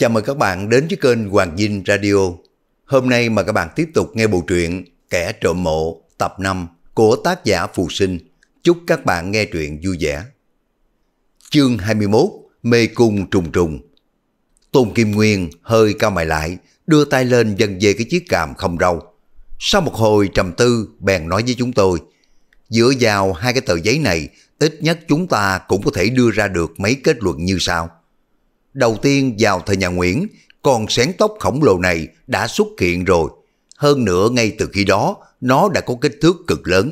Chào mừng các bạn đến với kênh Hoàng Dinh Radio. Hôm nay mà các bạn tiếp tục nghe bộ truyện Kẻ trộm mộ tập 5 của tác giả Phù Sinh. Chúc các bạn nghe truyện vui vẻ. Chương 21 Mê cung trùng trùng Tôn Kim Nguyên hơi cao mày lại, đưa tay lên dần về cái chiếc càm không râu. Sau một hồi trầm tư, bèn nói với chúng tôi, dựa vào hai cái tờ giấy này, ít nhất chúng ta cũng có thể đưa ra được mấy kết luận như sau. Đầu tiên vào thời nhà Nguyễn, con sén tóc khổng lồ này đã xuất hiện rồi. Hơn nữa ngay từ khi đó, nó đã có kích thước cực lớn.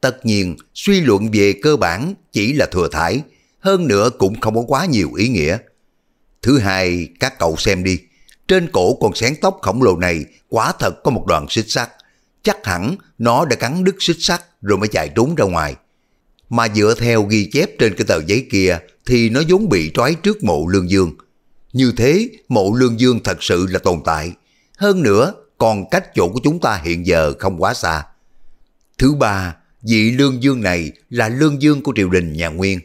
Tất nhiên, suy luận về cơ bản chỉ là thừa thải, hơn nữa cũng không có quá nhiều ý nghĩa. Thứ hai, các cậu xem đi, trên cổ con sén tóc khổng lồ này quả thật có một đoạn xích sắt. Chắc hẳn nó đã cắn đứt xích sắt rồi mới chạy trốn ra ngoài. Mà dựa theo ghi chép trên cái tờ giấy kia thì nó vốn bị trói trước mộ lương dương. Như thế mộ lương dương thật sự là tồn tại. Hơn nữa còn cách chỗ của chúng ta hiện giờ không quá xa. Thứ ba, vị lương dương này là lương dương của triều đình nhà Nguyên.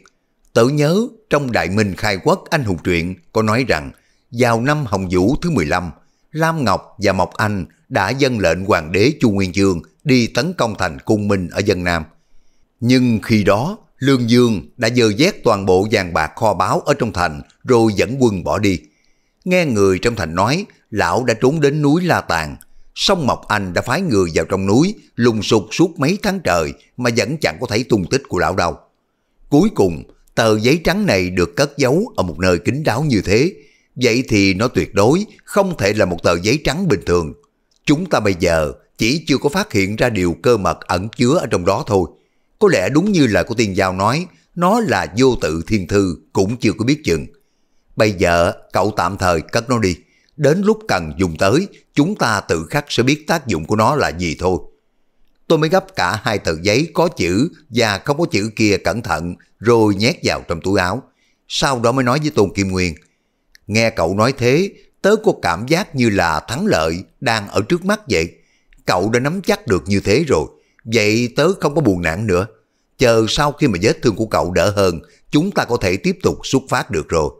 Tự nhớ trong Đại Minh Khai Quốc Anh Hùng Truyện có nói rằng vào năm Hồng Vũ thứ 15, Lam Ngọc và Mộc Anh đã dâng lệnh hoàng đế Chu Nguyên Chương đi tấn công thành cung Minh ở dân Nam. Nhưng khi đó, Lương Dương đã dơ vét toàn bộ vàng bạc kho báo ở trong thành rồi dẫn quân bỏ đi. Nghe người trong thành nói, lão đã trốn đến núi La Tàn. sông Mộc Anh đã phái người vào trong núi, lùng sục suốt mấy tháng trời mà vẫn chẳng có thấy tung tích của lão đâu. Cuối cùng, tờ giấy trắng này được cất giấu ở một nơi kín đáo như thế. Vậy thì nó tuyệt đối không thể là một tờ giấy trắng bình thường. Chúng ta bây giờ chỉ chưa có phát hiện ra điều cơ mật ẩn chứa ở trong đó thôi có lẽ đúng như lời của tiên giao nói, nó là vô tự thiên thư cũng chưa có biết chừng. Bây giờ cậu tạm thời cất nó đi, đến lúc cần dùng tới, chúng ta tự khắc sẽ biết tác dụng của nó là gì thôi. Tôi mới gấp cả hai tờ giấy có chữ và không có chữ kia cẩn thận rồi nhét vào trong túi áo. Sau đó mới nói với Tôn Kim Nguyên, nghe cậu nói thế, tớ có cảm giác như là thắng lợi đang ở trước mắt vậy. Cậu đã nắm chắc được như thế rồi, vậy tớ không có buồn nản nữa chờ sau khi mà vết thương của cậu đỡ hơn, chúng ta có thể tiếp tục xuất phát được rồi.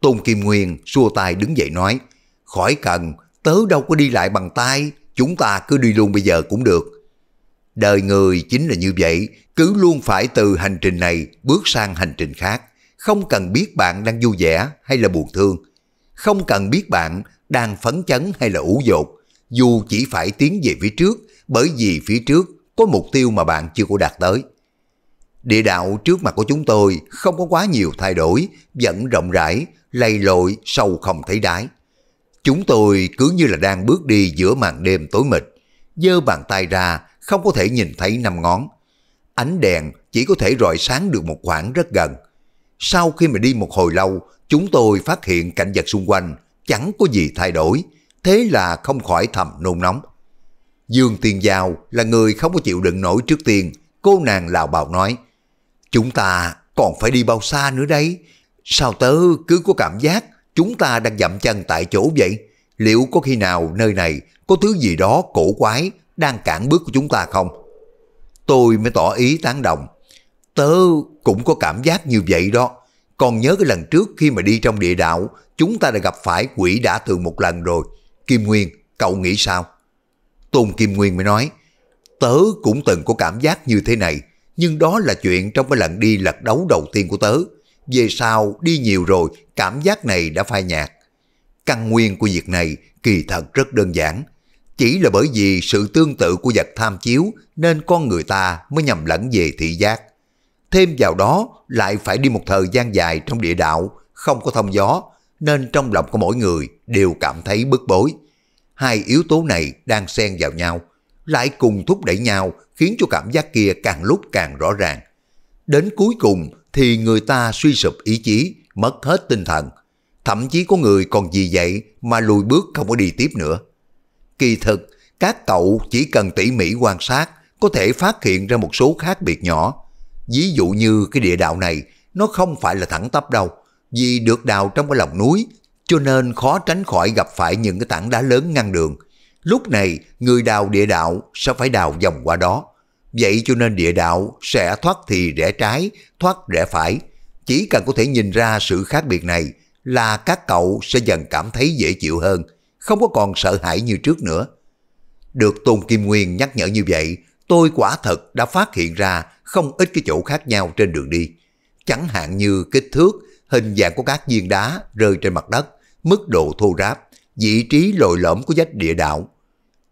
Tôn Kim Nguyên xua tay đứng dậy nói, khỏi cần, tớ đâu có đi lại bằng tay, chúng ta cứ đi luôn bây giờ cũng được. Đời người chính là như vậy, cứ luôn phải từ hành trình này bước sang hành trình khác, không cần biết bạn đang vui vẻ hay là buồn thương, không cần biết bạn đang phấn chấn hay là ủ dột, dù chỉ phải tiến về phía trước, bởi vì phía trước có mục tiêu mà bạn chưa có đạt tới. Địa đạo trước mặt của chúng tôi không có quá nhiều thay đổi, vẫn rộng rãi, lầy lội sâu không thấy đáy. Chúng tôi cứ như là đang bước đi giữa màn đêm tối mịt, giơ bàn tay ra không có thể nhìn thấy năm ngón. Ánh đèn chỉ có thể rọi sáng được một khoảng rất gần. Sau khi mà đi một hồi lâu, chúng tôi phát hiện cảnh vật xung quanh chẳng có gì thay đổi, thế là không khỏi thầm nôn nóng. Dương Tiên Giao là người không có chịu đựng nổi trước tiên, cô nàng lào bào nói. Chúng ta còn phải đi bao xa nữa đấy? Sao tớ cứ có cảm giác chúng ta đang dậm chân tại chỗ vậy? Liệu có khi nào nơi này có thứ gì đó cổ quái đang cản bước của chúng ta không? Tôi mới tỏ ý tán đồng. Tớ cũng có cảm giác như vậy đó. Còn nhớ cái lần trước khi mà đi trong địa đạo, chúng ta đã gặp phải quỷ đã thường một lần rồi. Kim Nguyên, cậu nghĩ sao? Tôn Kim Nguyên mới nói, tớ cũng từng có cảm giác như thế này, nhưng đó là chuyện trong cái lần đi lật đấu đầu tiên của tớ. Về sau đi nhiều rồi, cảm giác này đã phai nhạt. Căn nguyên của việc này kỳ thật rất đơn giản. Chỉ là bởi vì sự tương tự của vật tham chiếu nên con người ta mới nhầm lẫn về thị giác. Thêm vào đó lại phải đi một thời gian dài trong địa đạo, không có thông gió, nên trong lòng của mỗi người đều cảm thấy bức bối. Hai yếu tố này đang xen vào nhau – lại cùng thúc đẩy nhau khiến cho cảm giác kia càng lúc càng rõ ràng. Đến cuối cùng thì người ta suy sụp ý chí, mất hết tinh thần. Thậm chí có người còn vì vậy mà lùi bước không có đi tiếp nữa. Kỳ thực, các cậu chỉ cần tỉ mỉ quan sát có thể phát hiện ra một số khác biệt nhỏ. Ví dụ như cái địa đạo này, nó không phải là thẳng tắp đâu, vì được đào trong cái lòng núi, cho nên khó tránh khỏi gặp phải những cái tảng đá lớn ngăn đường. Lúc này, người đào địa đạo sẽ phải đào vòng qua đó. Vậy cho nên địa đạo sẽ thoát thì rẽ trái, thoát rẽ phải. Chỉ cần có thể nhìn ra sự khác biệt này là các cậu sẽ dần cảm thấy dễ chịu hơn, không có còn sợ hãi như trước nữa. Được Tôn Kim Nguyên nhắc nhở như vậy, tôi quả thật đã phát hiện ra không ít cái chỗ khác nhau trên đường đi. Chẳng hạn như kích thước, hình dạng của các viên đá rơi trên mặt đất, mức độ thô ráp, vị trí lồi lõm của vách địa đạo,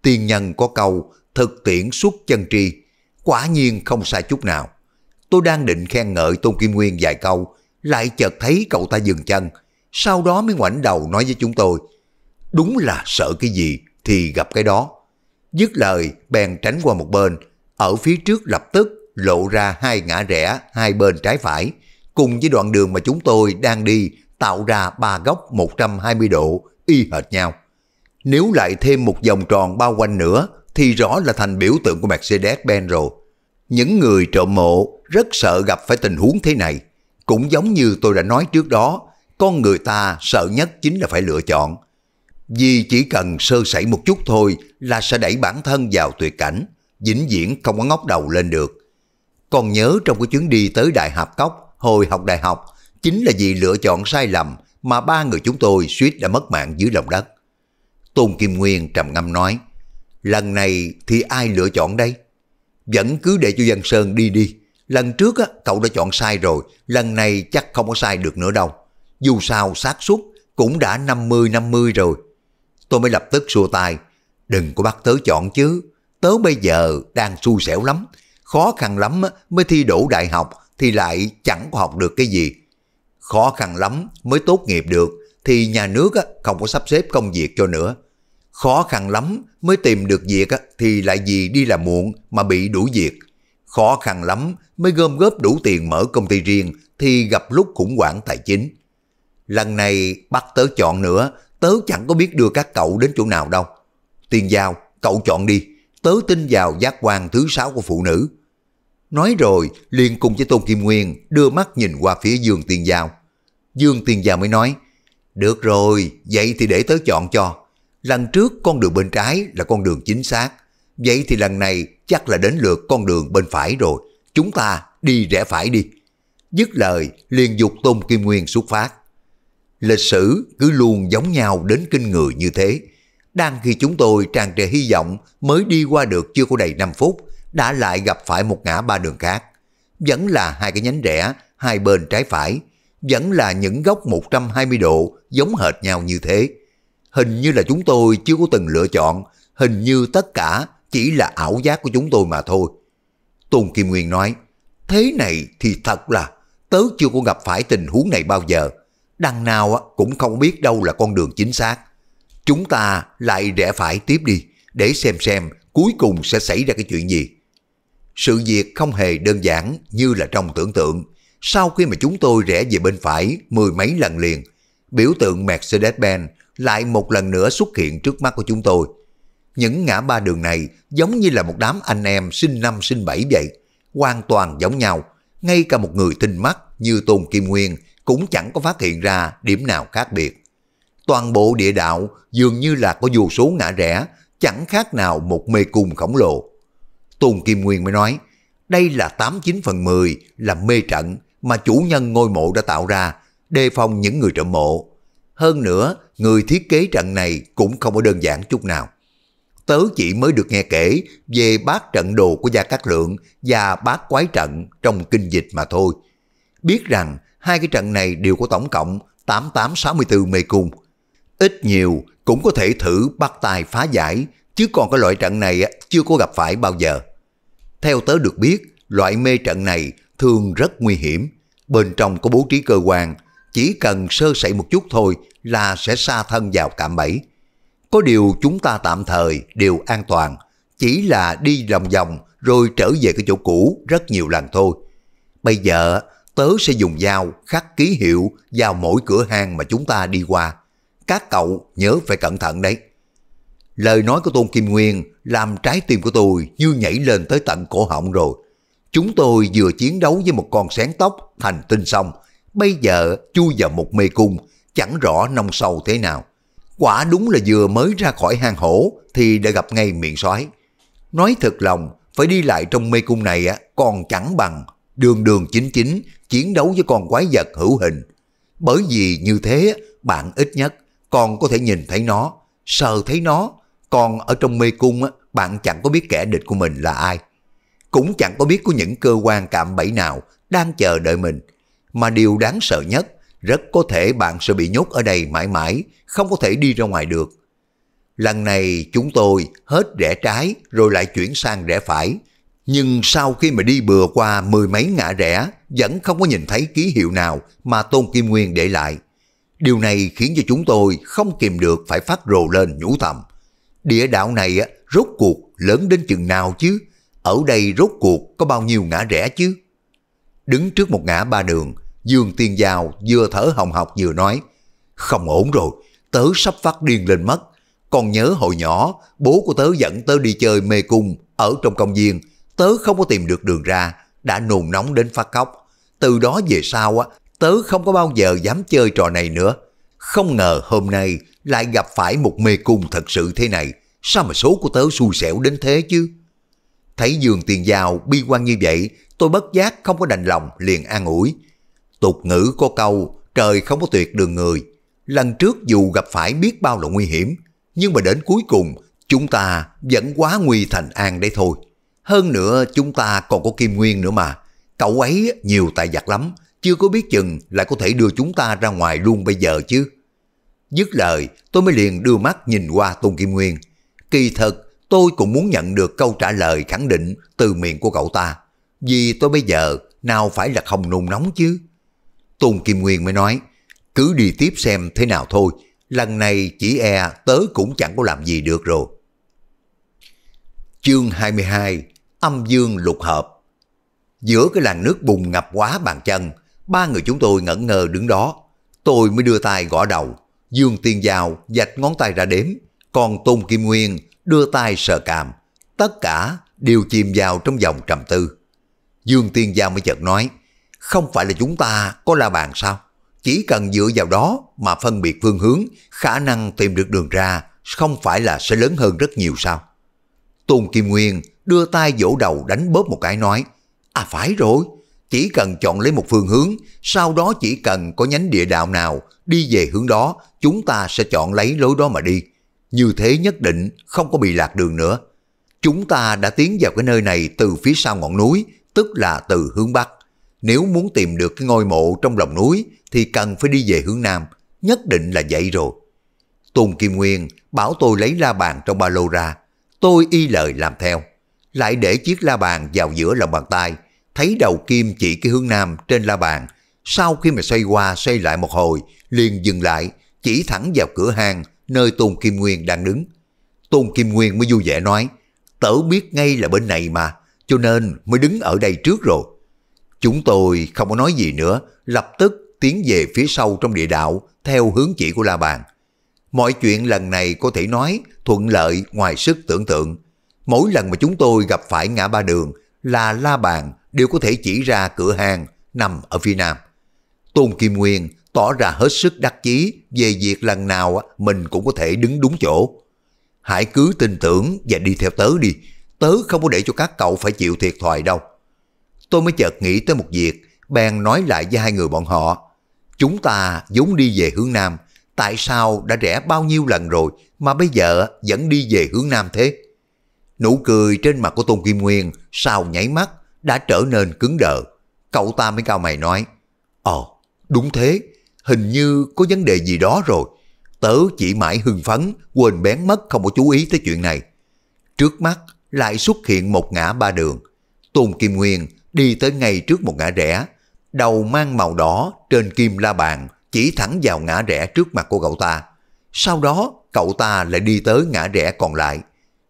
Tiên nhân có câu thực tiễn xuất chân tri, quả nhiên không sai chút nào. Tôi đang định khen ngợi Tôn Kim Nguyên vài câu, lại chợt thấy cậu ta dừng chân, sau đó mới ngoảnh đầu nói với chúng tôi, đúng là sợ cái gì thì gặp cái đó. Dứt lời, bèn tránh qua một bên, ở phía trước lập tức lộ ra hai ngã rẽ hai bên trái phải, cùng với đoạn đường mà chúng tôi đang đi tạo ra ba góc 120 độ y hệt nhau. Nếu lại thêm một vòng tròn bao quanh nữa thì rõ là thành biểu tượng của Mercedes-Benz rồi. Những người trộm mộ rất sợ gặp phải tình huống thế này. Cũng giống như tôi đã nói trước đó, con người ta sợ nhất chính là phải lựa chọn. Vì chỉ cần sơ sẩy một chút thôi là sẽ đẩy bản thân vào tuyệt cảnh, vĩnh viễn không có ngóc đầu lên được. Còn nhớ trong cái chuyến đi tới Đại học Cốc, hồi học đại học, chính là vì lựa chọn sai lầm mà ba người chúng tôi suýt đã mất mạng dưới lòng đất. Tôn Kim Nguyên trầm ngâm nói, lần này thì ai lựa chọn đây? Vẫn cứ để cho Văn Sơn đi đi. Lần trước á, cậu đã chọn sai rồi, lần này chắc không có sai được nữa đâu. Dù sao xác suất cũng đã 50-50 rồi. Tôi mới lập tức xua tay, đừng có bắt tớ chọn chứ, tớ bây giờ đang xui xẻo lắm, khó khăn lắm mới thi đổ đại học thì lại chẳng có học được cái gì. Khó khăn lắm mới tốt nghiệp được, thì nhà nước không có sắp xếp công việc cho nữa. Khó khăn lắm mới tìm được việc thì lại vì đi làm muộn mà bị đuổi việc. Khó khăn lắm mới gom góp đủ tiền mở công ty riêng thì gặp lúc khủng hoảng tài chính. Lần này bắt tớ chọn nữa, tớ chẳng có biết đưa các cậu đến chỗ nào đâu. Tiền giao, cậu chọn đi, tớ tin vào giác quan thứ sáu của phụ nữ. Nói rồi, liền cùng với Tôn Kim Nguyên đưa mắt nhìn qua phía Dương Tiên Giao. Dương Tiên Giao mới nói, được rồi, vậy thì để tớ chọn cho. Lần trước con đường bên trái là con đường chính xác. Vậy thì lần này chắc là đến lượt con đường bên phải rồi. Chúng ta đi rẽ phải đi. Dứt lời, liền dục Tôn Kim Nguyên xuất phát. Lịch sử cứ luôn giống nhau đến kinh người như thế. Đang khi chúng tôi tràn trề hy vọng mới đi qua được chưa có đầy 5 phút, đã lại gặp phải một ngã ba đường khác. Vẫn là hai cái nhánh rẽ, hai bên trái phải, vẫn là những góc 120 độ giống hệt nhau như thế. Hình như là chúng tôi chưa có từng lựa chọn, hình như tất cả chỉ là ảo giác của chúng tôi mà thôi. Tôn Kim Nguyên nói, thế này thì thật là tớ chưa có gặp phải tình huống này bao giờ. Đằng nào cũng không biết đâu là con đường chính xác. Chúng ta lại rẽ phải tiếp đi, để xem xem cuối cùng sẽ xảy ra cái chuyện gì. Sự việc không hề đơn giản như là trong tưởng tượng, sau khi mà chúng tôi rẽ về bên phải mười mấy lần liền, biểu tượng Mercedes-Benz lại một lần nữa xuất hiện trước mắt của chúng tôi. Những ngã ba đường này giống như là một đám anh em sinh năm sinh bảy vậy, hoàn toàn giống nhau. Ngay cả một người tinh mắt như Tôn Kim Nguyên cũng chẳng có phát hiện ra điểm nào khác biệt. Toàn bộ địa đạo dường như là có vô số ngã rẽ, chẳng khác nào một mê cung khổng lồ. Tôn Kim Nguyên mới nói, đây là 89 phần 10 là mê trận, mà chủ nhân ngôi mộ đã tạo ra, đề phòng những người trộm mộ. Hơn nữa, người thiết kế trận này cũng không có đơn giản chút nào. Tớ chỉ mới được nghe kể về bát trận đồ của Gia Cát Lượng và bát quái trận trong kinh dịch mà thôi. Biết rằng hai cái trận này đều có tổng cộng 8864 mê cung. Ít nhiều cũng có thể thử bắt tài phá giải, chứ còn cái loại trận này chưa có gặp phải bao giờ. Theo tớ được biết, loại mê trận này thường rất nguy hiểm. Bên trong có bố trí cơ quan, chỉ cần sơ sẩy một chút thôi là sẽ xa thân vào cạm bẫy. Có điều chúng ta tạm thời đều an toàn, chỉ là đi lòng vòng rồi trở về cái chỗ cũ rất nhiều lần thôi. Bây giờ tớ sẽ dùng dao khắc ký hiệu vào mỗi cửa hàng mà chúng ta đi qua. Các cậu nhớ phải cẩn thận đấy. Lời nói của Tôn Kim Nguyên làm trái tim của tôi như nhảy lên tới tận cổ họng rồi. Chúng tôi vừa chiến đấu với một con sáng tóc, thành tinh xong, bây giờ chui vào một mê cung, chẳng rõ nông sâu thế nào. Quả đúng là vừa mới ra khỏi hang hổ thì đã gặp ngay miệng sói. Nói thật lòng, phải đi lại trong mê cung này á còn chẳng bằng đường đường chính chính chiến đấu với con quái vật hữu hình. Bởi vì như thế, bạn ít nhất còn có thể nhìn thấy nó, sờ thấy nó, còn ở trong mê cung á, bạn chẳng có biết kẻ địch của mình là ai cũng chẳng có biết có những cơ quan cạm bẫy nào đang chờ đợi mình. Mà điều đáng sợ nhất, rất có thể bạn sẽ bị nhốt ở đây mãi mãi, không có thể đi ra ngoài được. Lần này chúng tôi hết rẽ trái rồi lại chuyển sang rẽ phải. Nhưng sau khi mà đi bừa qua mười mấy ngã rẽ, vẫn không có nhìn thấy ký hiệu nào mà Tôn Kim Nguyên để lại. Điều này khiến cho chúng tôi không kìm được phải phát rồ lên nhủ thầm. Địa đạo này rốt cuộc lớn đến chừng nào chứ? ở đây rốt cuộc có bao nhiêu ngã rẽ chứ? Đứng trước một ngã ba đường, Dương Tiên Giao vừa thở hồng học vừa nói, không ổn rồi, tớ sắp phát điên lên mất. Còn nhớ hồi nhỏ, bố của tớ dẫn tớ đi chơi mê cung ở trong công viên, tớ không có tìm được đường ra, đã nồn nóng đến phát khóc. Từ đó về sau, á, tớ không có bao giờ dám chơi trò này nữa. Không ngờ hôm nay lại gặp phải một mê cung thật sự thế này, sao mà số của tớ xui xẻo đến thế chứ? Thấy giường tiền giàu bi quan như vậy, tôi bất giác không có đành lòng liền an ủi. Tục ngữ có câu, trời không có tuyệt đường người. Lần trước dù gặp phải biết bao là nguy hiểm, nhưng mà đến cuối cùng chúng ta vẫn quá nguy thành an đấy thôi. Hơn nữa chúng ta còn có kim nguyên nữa mà. Cậu ấy nhiều tài giặc lắm, chưa có biết chừng lại có thể đưa chúng ta ra ngoài luôn bây giờ chứ. Dứt lời, tôi mới liền đưa mắt nhìn qua Tôn Kim Nguyên. Kỳ thật, Tôi cũng muốn nhận được câu trả lời khẳng định từ miệng của cậu ta. Vì tôi bây giờ nào phải là không nôn nóng chứ. Tôn Kim Nguyên mới nói, cứ đi tiếp xem thế nào thôi. Lần này chỉ e tớ cũng chẳng có làm gì được rồi. Chương 22 Âm Dương Lục Hợp Giữa cái làn nước bùng ngập quá bàn chân, ba người chúng tôi ngẩn ngơ đứng đó. Tôi mới đưa tay gõ đầu, Dương Tiên Giao dạch ngón tay ra đếm, còn Tôn Kim Nguyên đưa tay sờ càm, tất cả đều chìm vào trong dòng trầm tư. Dương Tiên Giao mới chợt nói, không phải là chúng ta có la bàn sao? Chỉ cần dựa vào đó mà phân biệt phương hướng, khả năng tìm được đường ra không phải là sẽ lớn hơn rất nhiều sao? Tôn Kim Nguyên đưa tay vỗ đầu đánh bóp một cái nói, à phải rồi, chỉ cần chọn lấy một phương hướng, sau đó chỉ cần có nhánh địa đạo nào đi về hướng đó, chúng ta sẽ chọn lấy lối đó mà đi như thế nhất định không có bị lạc đường nữa. Chúng ta đã tiến vào cái nơi này từ phía sau ngọn núi, tức là từ hướng Bắc. Nếu muốn tìm được cái ngôi mộ trong lòng núi thì cần phải đi về hướng Nam, nhất định là vậy rồi. Tôn Kim Nguyên bảo tôi lấy la bàn trong ba lô ra, tôi y lời làm theo. Lại để chiếc la bàn vào giữa lòng bàn tay, thấy đầu kim chỉ cái hướng Nam trên la bàn. Sau khi mà xoay qua xoay lại một hồi, liền dừng lại, chỉ thẳng vào cửa hàng nơi Tôn Kim Nguyên đang đứng. Tôn Kim Nguyên mới vui vẻ nói, tớ biết ngay là bên này mà, cho nên mới đứng ở đây trước rồi. Chúng tôi không có nói gì nữa, lập tức tiến về phía sau trong địa đạo theo hướng chỉ của La Bàn. Mọi chuyện lần này có thể nói thuận lợi ngoài sức tưởng tượng. Mỗi lần mà chúng tôi gặp phải ngã ba đường là La Bàn đều có thể chỉ ra cửa hàng nằm ở phía nam. Tôn Kim Nguyên tỏ ra hết sức đắc chí về việc lần nào mình cũng có thể đứng đúng chỗ. Hãy cứ tin tưởng và đi theo tớ đi, tớ không có để cho các cậu phải chịu thiệt thòi đâu. Tôi mới chợt nghĩ tới một việc, bèn nói lại với hai người bọn họ. Chúng ta vốn đi về hướng Nam, tại sao đã rẽ bao nhiêu lần rồi mà bây giờ vẫn đi về hướng Nam thế? Nụ cười trên mặt của Tôn Kim Nguyên sau nháy mắt đã trở nên cứng đờ. Cậu ta mới cao mày nói, Ồ, đúng thế, hình như có vấn đề gì đó rồi. Tớ chỉ mãi hưng phấn, quên bén mất không có chú ý tới chuyện này. Trước mắt lại xuất hiện một ngã ba đường. Tôn Kim Nguyên đi tới ngay trước một ngã rẽ, đầu mang màu đỏ trên kim la bàn chỉ thẳng vào ngã rẽ trước mặt của cậu ta. Sau đó cậu ta lại đi tới ngã rẽ còn lại.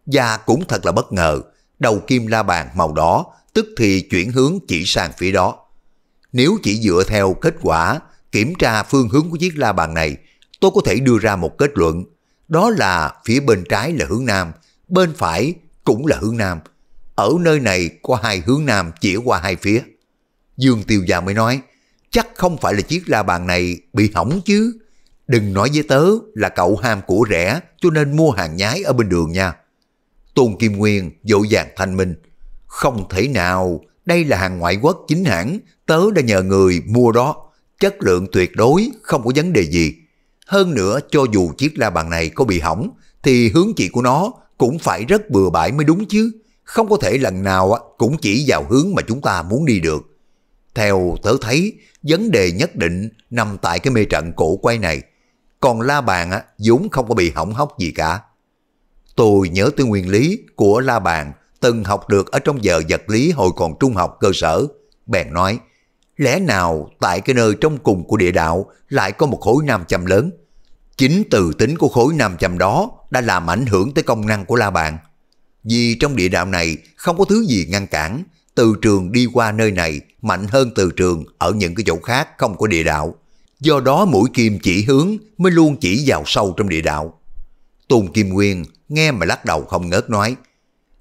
Và cũng thật là bất ngờ, đầu kim la bàn màu đỏ tức thì chuyển hướng chỉ sang phía đó. Nếu chỉ dựa theo kết quả kiểm tra phương hướng của chiếc la bàn này, tôi có thể đưa ra một kết luận. Đó là phía bên trái là hướng Nam, bên phải cũng là hướng Nam. Ở nơi này có hai hướng Nam chỉ qua hai phía. Dương Tiêu Gia mới nói, chắc không phải là chiếc la bàn này bị hỏng chứ. Đừng nói với tớ là cậu ham của rẻ cho nên mua hàng nhái ở bên đường nha. Tôn Kim Nguyên dỗ dàng thanh minh. Không thể nào, đây là hàng ngoại quốc chính hãng, tớ đã nhờ người mua đó chất lượng tuyệt đối, không có vấn đề gì. Hơn nữa, cho dù chiếc la bàn này có bị hỏng, thì hướng chỉ của nó cũng phải rất bừa bãi mới đúng chứ. Không có thể lần nào cũng chỉ vào hướng mà chúng ta muốn đi được. Theo tớ thấy, vấn đề nhất định nằm tại cái mê trận cổ quay này. Còn la bàn á, vốn không có bị hỏng hóc gì cả. Tôi nhớ tới nguyên lý của la bàn từng học được ở trong giờ vật lý hồi còn trung học cơ sở. Bèn nói, Lẽ nào tại cái nơi trong cùng của địa đạo lại có một khối nam châm lớn? Chính từ tính của khối nam châm đó đã làm ảnh hưởng tới công năng của la bàn. Vì trong địa đạo này không có thứ gì ngăn cản, từ trường đi qua nơi này mạnh hơn từ trường ở những cái chỗ khác không có địa đạo. Do đó mũi kim chỉ hướng mới luôn chỉ vào sâu trong địa đạo. Tôn Kim Nguyên nghe mà lắc đầu không ngớt nói.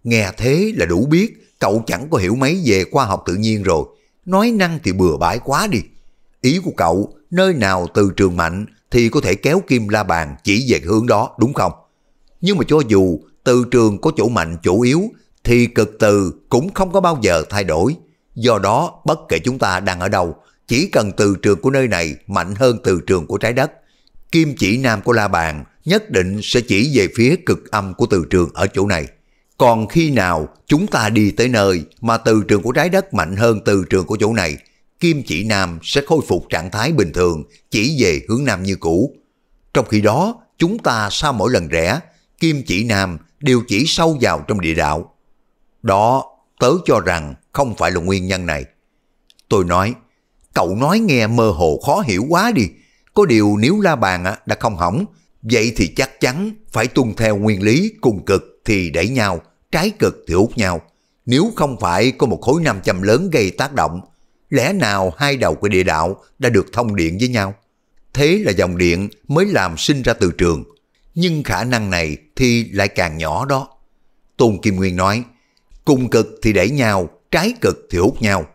Nghe thế là đủ biết cậu chẳng có hiểu mấy về khoa học tự nhiên rồi nói năng thì bừa bãi quá đi. Ý của cậu, nơi nào từ trường mạnh thì có thể kéo kim la bàn chỉ về hướng đó đúng không? Nhưng mà cho dù từ trường có chỗ mạnh chỗ yếu thì cực từ cũng không có bao giờ thay đổi. Do đó bất kể chúng ta đang ở đâu, chỉ cần từ trường của nơi này mạnh hơn từ trường của trái đất. Kim chỉ nam của la bàn nhất định sẽ chỉ về phía cực âm của từ trường ở chỗ này. Còn khi nào chúng ta đi tới nơi mà từ trường của trái đất mạnh hơn từ trường của chỗ này, kim chỉ nam sẽ khôi phục trạng thái bình thường chỉ về hướng nam như cũ. Trong khi đó, chúng ta sau mỗi lần rẽ, kim chỉ nam đều chỉ sâu vào trong địa đạo. Đó, tớ cho rằng không phải là nguyên nhân này. Tôi nói, cậu nói nghe mơ hồ khó hiểu quá đi. Có điều nếu la bàn đã không hỏng, vậy thì chắc chắn phải tuân theo nguyên lý cùng cực thì đẩy nhau, trái cực thì hút nhau. Nếu không phải có một khối nam châm lớn gây tác động, lẽ nào hai đầu của địa đạo đã được thông điện với nhau? Thế là dòng điện mới làm sinh ra từ trường. Nhưng khả năng này thì lại càng nhỏ đó. Tôn Kim Nguyên nói, cùng cực thì đẩy nhau, trái cực thì hút nhau.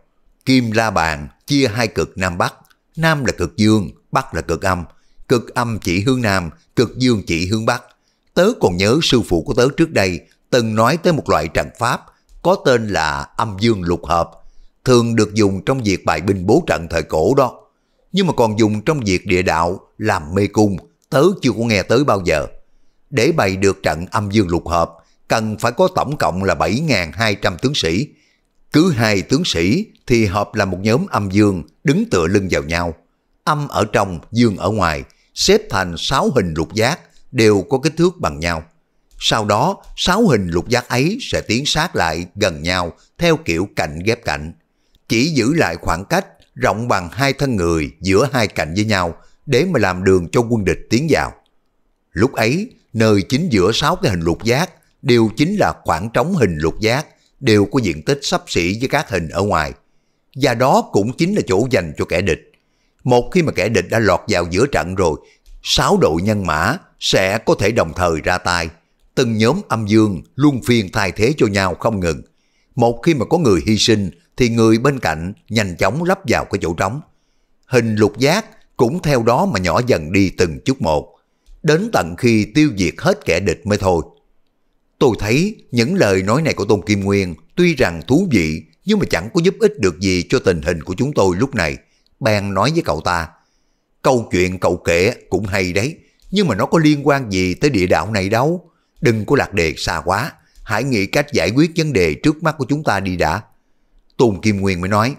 Kim la bàn chia hai cực Nam Bắc, Nam là cực dương, Bắc là cực âm. Cực âm chỉ hướng Nam, cực dương chỉ hướng Bắc. Tớ còn nhớ sư phụ của tớ trước đây từng nói tới một loại trận pháp có tên là âm dương lục hợp, thường được dùng trong việc bài binh bố trận thời cổ đó, nhưng mà còn dùng trong việc địa đạo làm mê cung, tớ chưa có nghe tới bao giờ. Để bày được trận âm dương lục hợp, cần phải có tổng cộng là 7.200 tướng sĩ. Cứ hai tướng sĩ thì hợp là một nhóm âm dương đứng tựa lưng vào nhau. Âm ở trong, dương ở ngoài, xếp thành 6 hình lục giác, đều có kích thước bằng nhau. Sau đó, sáu hình lục giác ấy sẽ tiến sát lại gần nhau theo kiểu cạnh ghép cạnh. Chỉ giữ lại khoảng cách rộng bằng hai thân người giữa hai cạnh với nhau để mà làm đường cho quân địch tiến vào. Lúc ấy, nơi chính giữa sáu cái hình lục giác đều chính là khoảng trống hình lục giác đều có diện tích sắp xỉ với các hình ở ngoài. Và đó cũng chính là chỗ dành cho kẻ địch. Một khi mà kẻ địch đã lọt vào giữa trận rồi, sáu đội nhân mã sẽ có thể đồng thời ra tay từng nhóm âm dương luôn phiền thay thế cho nhau không ngừng. Một khi mà có người hy sinh thì người bên cạnh nhanh chóng lấp vào cái chỗ trống. Hình lục giác cũng theo đó mà nhỏ dần đi từng chút một, đến tận khi tiêu diệt hết kẻ địch mới thôi. Tôi thấy những lời nói này của Tôn Kim Nguyên tuy rằng thú vị nhưng mà chẳng có giúp ích được gì cho tình hình của chúng tôi lúc này. Bèn nói với cậu ta, câu chuyện cậu kể cũng hay đấy, nhưng mà nó có liên quan gì tới địa đạo này đâu. Đừng có lạc đề xa quá, hãy nghĩ cách giải quyết vấn đề trước mắt của chúng ta đi đã. Tôn Kim Nguyên mới nói,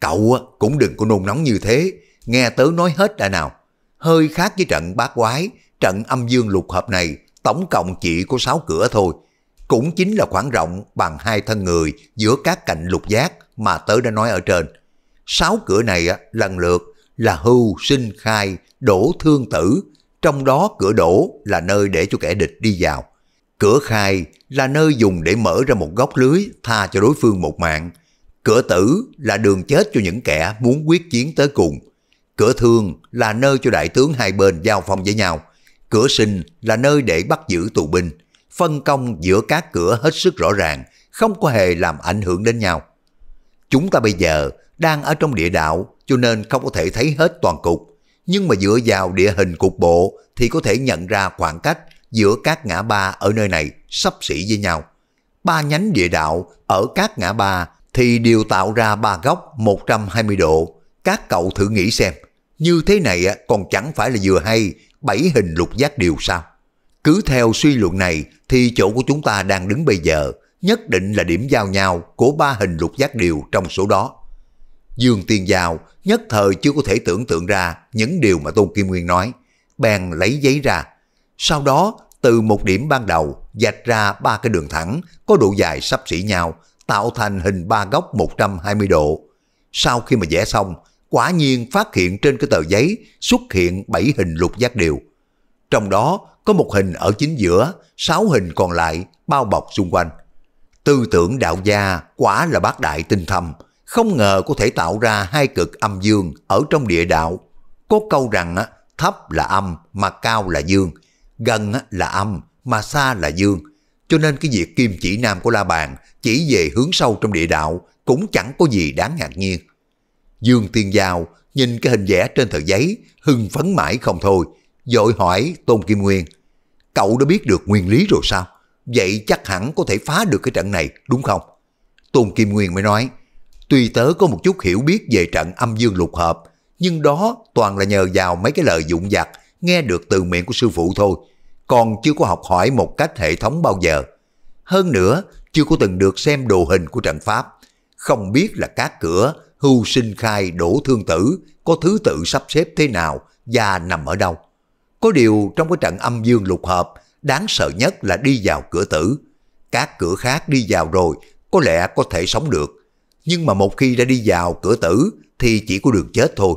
cậu cũng đừng có nôn nóng như thế, nghe tớ nói hết đã nào. Hơi khác với trận bát quái, trận âm dương lục hợp này tổng cộng chỉ có 6 cửa thôi. Cũng chính là khoảng rộng bằng hai thân người giữa các cạnh lục giác mà tớ đã nói ở trên. Sáu cửa này lần lượt là hưu, sinh, khai, đổ, thương tử. Trong đó cửa đổ là nơi để cho kẻ địch đi vào. Cửa khai là nơi dùng để mở ra một góc lưới tha cho đối phương một mạng. Cửa tử là đường chết cho những kẻ muốn quyết chiến tới cùng. Cửa thương là nơi cho đại tướng hai bên giao phong với nhau. Cửa sinh là nơi để bắt giữ tù binh. Phân công giữa các cửa hết sức rõ ràng, không có hề làm ảnh hưởng đến nhau. Chúng ta bây giờ đang ở trong địa đạo cho nên không có thể thấy hết toàn cục. Nhưng mà dựa vào địa hình cục bộ thì có thể nhận ra khoảng cách giữa các ngã ba ở nơi này sắp xỉ với nhau. Ba nhánh địa đạo ở các ngã ba thì đều tạo ra ba góc 120 độ. Các cậu thử nghĩ xem, như thế này còn chẳng phải là vừa hay bảy hình lục giác điều sao? Cứ theo suy luận này thì chỗ của chúng ta đang đứng bây giờ nhất định là điểm giao nhau của ba hình lục giác điều trong số đó. Dương Tiên Giao nhất thời chưa có thể tưởng tượng ra những điều mà Tôn Kim Nguyên nói, bèn lấy giấy ra. Sau đó từ một điểm ban đầu dạch ra ba cái đường thẳng có độ dài sắp xỉ nhau, tạo thành hình ba góc 120 độ. Sau khi mà vẽ xong, quả nhiên phát hiện trên cái tờ giấy xuất hiện bảy hình lục giác đều. Trong đó có một hình ở chính giữa, sáu hình còn lại bao bọc xung quanh. Tư tưởng đạo gia quả là bác đại tinh thầm không ngờ có thể tạo ra hai cực âm dương ở trong địa đạo. Có câu rằng thấp là âm mà cao là dương, gần là âm mà xa là dương. Cho nên cái việc kim chỉ nam của La Bàn chỉ về hướng sâu trong địa đạo cũng chẳng có gì đáng ngạc nhiên. Dương Tiên Giao nhìn cái hình vẽ trên tờ giấy hưng phấn mãi không thôi, dội hỏi Tôn Kim Nguyên. Cậu đã biết được nguyên lý rồi sao? Vậy chắc hẳn có thể phá được cái trận này đúng không? Tôn Kim Nguyên mới nói, tuy tớ có một chút hiểu biết về trận âm dương lục hợp, nhưng đó toàn là nhờ vào mấy cái lời dụng dặt nghe được từ miệng của sư phụ thôi, còn chưa có học hỏi một cách hệ thống bao giờ. Hơn nữa, chưa có từng được xem đồ hình của trận pháp, không biết là các cửa, hưu sinh khai đổ thương tử có thứ tự sắp xếp thế nào và nằm ở đâu. Có điều trong cái trận âm dương lục hợp, đáng sợ nhất là đi vào cửa tử. Các cửa khác đi vào rồi, có lẽ có thể sống được. Nhưng mà một khi đã đi vào cửa tử thì chỉ có đường chết thôi.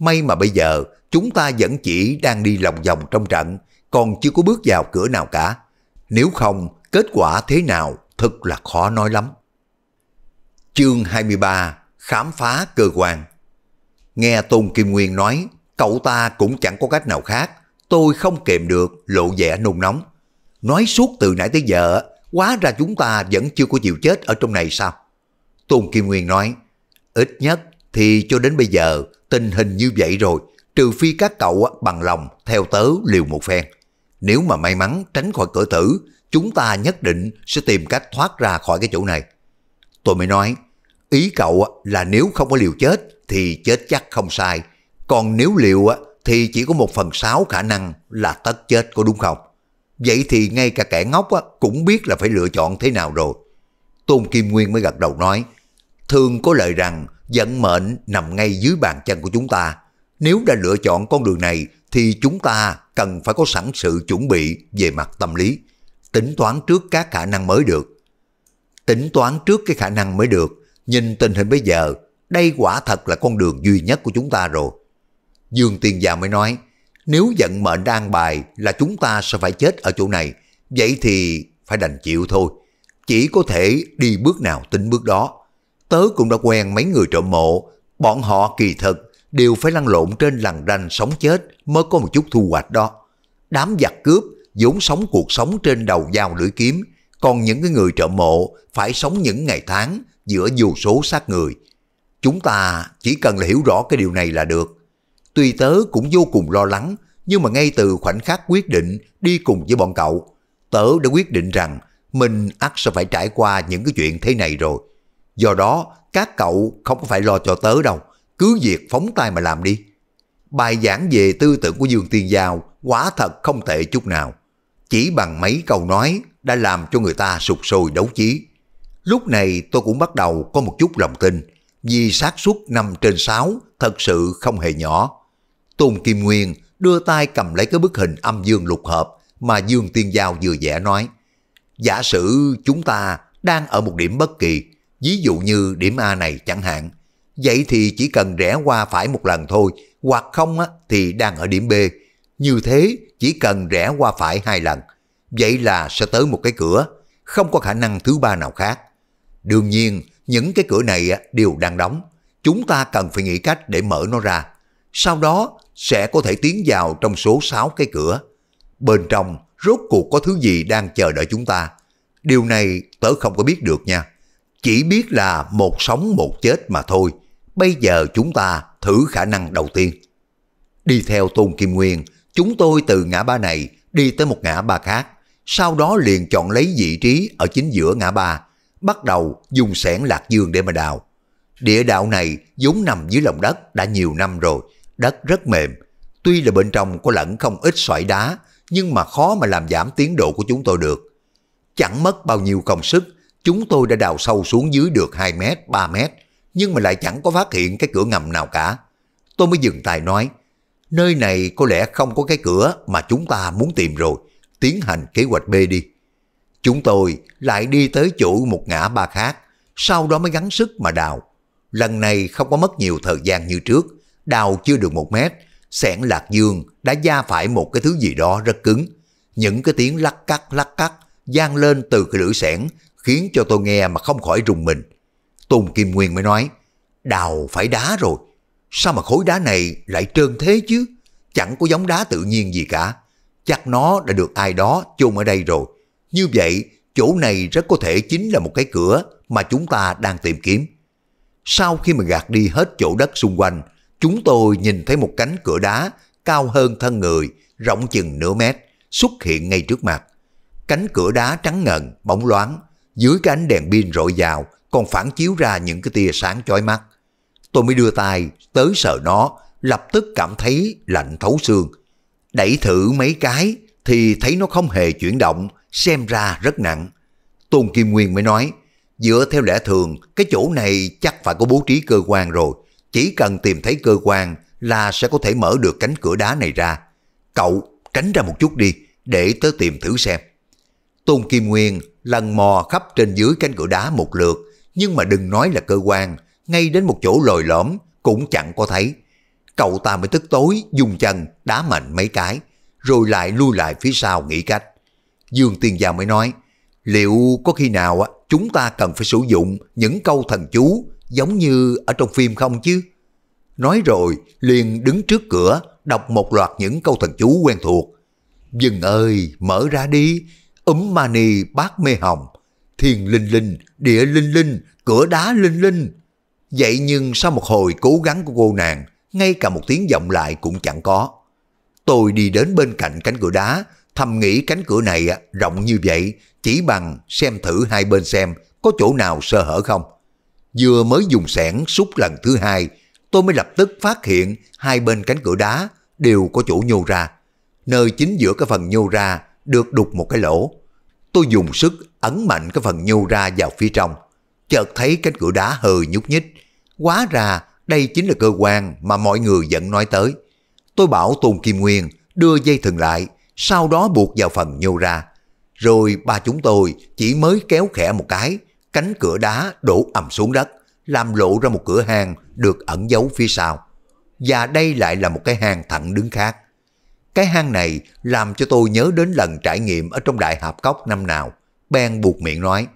May mà bây giờ chúng ta vẫn chỉ đang đi lòng vòng trong trận, còn chưa có bước vào cửa nào cả. Nếu không, kết quả thế nào thật là khó nói lắm. Chương 23 Khám phá cơ quan Nghe Tôn Kim Nguyên nói, cậu ta cũng chẳng có cách nào khác. Tôi không kềm được lộ vẻ nôn nóng. Nói suốt từ nãy tới giờ, quá ra chúng ta vẫn chưa có chịu chết ở trong này sao? Tôn Kim Nguyên nói, ít nhất thì cho đến bây giờ tình hình như vậy rồi, trừ phi các cậu bằng lòng theo tớ liều một phen. Nếu mà may mắn tránh khỏi cửa tử, chúng ta nhất định sẽ tìm cách thoát ra khỏi cái chỗ này. Tôi mới nói, ý cậu là nếu không có liều chết thì chết chắc không sai, còn nếu liều thì chỉ có một phần sáu khả năng là tất chết có đúng không? Vậy thì ngay cả kẻ ngốc cũng biết là phải lựa chọn thế nào rồi. Tôn Kim Nguyên mới gật đầu nói, thường có lời rằng Vận mệnh nằm ngay dưới bàn chân của chúng ta. Nếu đã lựa chọn con đường này thì chúng ta cần phải có sẵn sự chuẩn bị về mặt tâm lý. Tính toán trước các khả năng mới được. Tính toán trước cái khả năng mới được. Nhìn tình hình bây giờ, đây quả thật là con đường duy nhất của chúng ta rồi. Dương Tiên Già mới nói, nếu vận mệnh đang bài là chúng ta sẽ phải chết ở chỗ này, vậy thì phải đành chịu thôi. Chỉ có thể đi bước nào tính bước đó tớ cũng đã quen mấy người trộm mộ, bọn họ kỳ thật đều phải lăn lộn trên lằn ranh sống chết mới có một chút thu hoạch đó. Đám giặc cướp vốn sống cuộc sống trên đầu dao lưỡi kiếm, còn những cái người trộm mộ phải sống những ngày tháng giữa dù số sát người. Chúng ta chỉ cần là hiểu rõ cái điều này là được. Tuy tớ cũng vô cùng lo lắng, nhưng mà ngay từ khoảnh khắc quyết định đi cùng với bọn cậu, tớ đã quyết định rằng mình ắt sẽ phải trải qua những cái chuyện thế này rồi. Do đó, các cậu không phải lo cho tớ đâu, cứ việc phóng tay mà làm đi. Bài giảng về tư tưởng của Dương Tiên Giao quả thật không tệ chút nào. Chỉ bằng mấy câu nói đã làm cho người ta sụt sôi đấu chí. Lúc này tôi cũng bắt đầu có một chút lòng tin, vì xác suất 5 trên 6 thật sự không hề nhỏ. Tôn Kim Nguyên đưa tay cầm lấy cái bức hình âm dương lục hợp mà Dương Tiên Giao vừa vẽ nói. Giả sử chúng ta đang ở một điểm bất kỳ, Ví dụ như điểm A này chẳng hạn, vậy thì chỉ cần rẽ qua phải một lần thôi, hoặc không á thì đang ở điểm B. Như thế chỉ cần rẽ qua phải hai lần, vậy là sẽ tới một cái cửa, không có khả năng thứ ba nào khác. Đương nhiên, những cái cửa này đều đang đóng, chúng ta cần phải nghĩ cách để mở nó ra. Sau đó sẽ có thể tiến vào trong số 6 cái cửa. Bên trong rốt cuộc có thứ gì đang chờ đợi chúng ta. Điều này tớ không có biết được nha. Chỉ biết là một sống một chết mà thôi. Bây giờ chúng ta thử khả năng đầu tiên. Đi theo Tôn Kim Nguyên, chúng tôi từ ngã ba này đi tới một ngã ba khác. Sau đó liền chọn lấy vị trí ở chính giữa ngã ba, bắt đầu dùng sẻn lạc dương để mà đào. Địa đạo này vốn nằm dưới lòng đất đã nhiều năm rồi, đất rất mềm. Tuy là bên trong có lẫn không ít sỏi đá, nhưng mà khó mà làm giảm tiến độ của chúng tôi được. Chẳng mất bao nhiêu công sức, Chúng tôi đã đào sâu xuống dưới được 2 mét, 3 mét, nhưng mà lại chẳng có phát hiện cái cửa ngầm nào cả. Tôi mới dừng tay nói, nơi này có lẽ không có cái cửa mà chúng ta muốn tìm rồi, tiến hành kế hoạch B đi. Chúng tôi lại đi tới chỗ một ngã ba khác, sau đó mới gắng sức mà đào. Lần này không có mất nhiều thời gian như trước, đào chưa được một mét, sẻn lạc dương đã da phải một cái thứ gì đó rất cứng. Những cái tiếng lắc cắt lắc cắt, gian lên từ cái lưỡi sẻn khiến cho tôi nghe mà không khỏi rùng mình. Tùng Kim Nguyên mới nói, đào phải đá rồi, sao mà khối đá này lại trơn thế chứ? Chẳng có giống đá tự nhiên gì cả, chắc nó đã được ai đó chôn ở đây rồi. Như vậy, chỗ này rất có thể chính là một cái cửa mà chúng ta đang tìm kiếm. Sau khi mà gạt đi hết chỗ đất xung quanh, chúng tôi nhìn thấy một cánh cửa đá cao hơn thân người, rộng chừng nửa mét, xuất hiện ngay trước mặt. Cánh cửa đá trắng ngần, bóng loáng, dưới cái ánh đèn pin rọi vào còn phản chiếu ra những cái tia sáng chói mắt. Tôi mới đưa tay tới sờ nó, lập tức cảm thấy lạnh thấu xương. Đẩy thử mấy cái thì thấy nó không hề chuyển động, xem ra rất nặng. Tôn Kim Nguyên mới nói, dựa theo lẽ thường, cái chỗ này chắc phải có bố trí cơ quan rồi. Chỉ cần tìm thấy cơ quan là sẽ có thể mở được cánh cửa đá này ra. Cậu tránh ra một chút đi, để tớ tìm thử xem. Tôn Kim Nguyên lần mò khắp trên dưới cánh cửa đá một lượt, nhưng mà đừng nói là cơ quan, ngay đến một chỗ lồi lõm cũng chẳng có thấy. Cậu ta mới tức tối, dùng chân đá mạnh mấy cái, rồi lại lui lại phía sau nghĩ cách. Dương Tiên Giao mới nói, liệu có khi nào chúng ta cần phải sử dụng những câu thần chú giống như ở trong phim không chứ? Nói rồi, liền đứng trước cửa, đọc một loạt những câu thần chú quen thuộc. Dừng ơi, mở ra đi, ấm ma mani bát mê hồng, thiền linh linh, địa linh linh, cửa đá linh linh. Vậy nhưng sau một hồi cố gắng của cô nàng, ngay cả một tiếng vọng lại cũng chẳng có. Tôi đi đến bên cạnh cánh cửa đá, thầm nghĩ cánh cửa này rộng như vậy, chỉ bằng xem thử hai bên xem có chỗ nào sơ hở không. Vừa mới dùng sẻn xúc lần thứ hai, tôi mới lập tức phát hiện hai bên cánh cửa đá đều có chỗ nhô ra. Nơi chính giữa cái phần nhô ra được đục một cái lỗ. Tôi dùng sức ấn mạnh cái phần nhô ra vào phía trong. Chợt thấy cánh cửa đá hơi nhúc nhích. Quá ra đây chính là cơ quan mà mọi người vẫn nói tới. Tôi bảo Tôn Kim Nguyên đưa dây thừng lại, sau đó buộc vào phần nhô ra. Rồi ba chúng tôi chỉ mới kéo khẽ một cái, cánh cửa đá đổ ầm xuống đất, làm lộ ra một cửa hàng được ẩn giấu phía sau. Và đây lại là một cái hàng thẳng đứng khác. Cái hang này làm cho tôi nhớ đến lần trải nghiệm ở trong đại hạp cốc năm nào. Ben buộc miệng nói,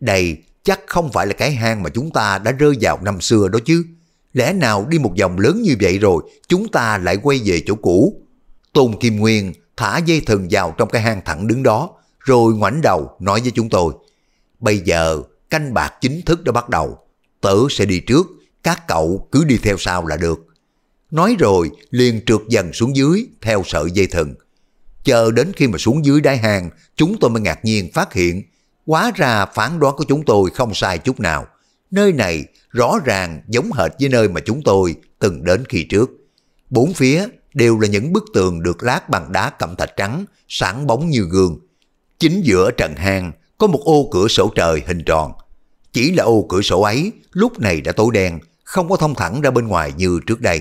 đây chắc không phải là cái hang mà chúng ta đã rơi vào năm xưa đó chứ. Lẽ nào đi một vòng lớn như vậy rồi, chúng ta lại quay về chỗ cũ. Tôn Kim Nguyên thả dây thừng vào trong cái hang thẳng đứng đó, rồi ngoảnh đầu nói với chúng tôi. Bây giờ canh bạc chính thức đã bắt đầu, tớ sẽ đi trước, các cậu cứ đi theo sau là được. Nói rồi liền trượt dần xuống dưới theo sợi dây thừng. Chờ đến khi mà xuống dưới đáy hàng, chúng tôi mới ngạc nhiên phát hiện, quá ra phán đoán của chúng tôi không sai chút nào. Nơi này rõ ràng giống hệt với nơi mà chúng tôi từng đến khi trước. Bốn phía đều là những bức tường được lát bằng đá cẩm thạch trắng, sáng bóng như gương. Chính giữa trần hang có một ô cửa sổ trời hình tròn. Chỉ là ô cửa sổ ấy lúc này đã tối đen, không có thông thẳng ra bên ngoài như trước đây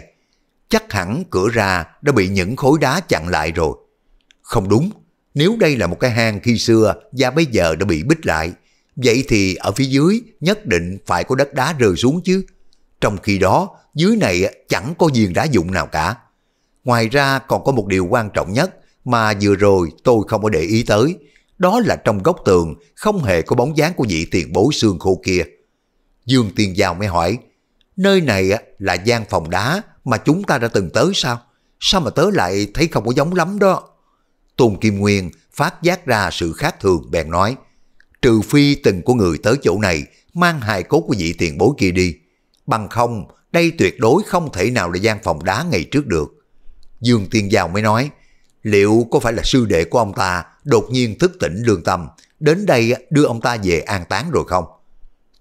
chắc hẳn cửa ra đã bị những khối đá chặn lại rồi. Không đúng, nếu đây là một cái hang khi xưa và bây giờ đã bị bích lại, vậy thì ở phía dưới nhất định phải có đất đá rơi xuống chứ. Trong khi đó, dưới này chẳng có viên đá dụng nào cả. Ngoài ra còn có một điều quan trọng nhất mà vừa rồi tôi không có để ý tới, đó là trong góc tường không hề có bóng dáng của vị tiền bối xương khô kia. Dương Tiên Giao mới hỏi, nơi này là gian phòng đá mà chúng ta đã từng tới sao? Sao mà tớ lại thấy không có giống lắm đó? Tôn Kim Nguyên phát giác ra sự khác thường bèn nói, trừ phi từng của người tới chỗ này mang hài cốt của vị tiền bối kia đi. Bằng không, đây tuyệt đối không thể nào là gian phòng đá ngày trước được. Dương Tiên Giao mới nói, liệu có phải là sư đệ của ông ta đột nhiên thức tỉnh lương tâm, đến đây đưa ông ta về an táng rồi không?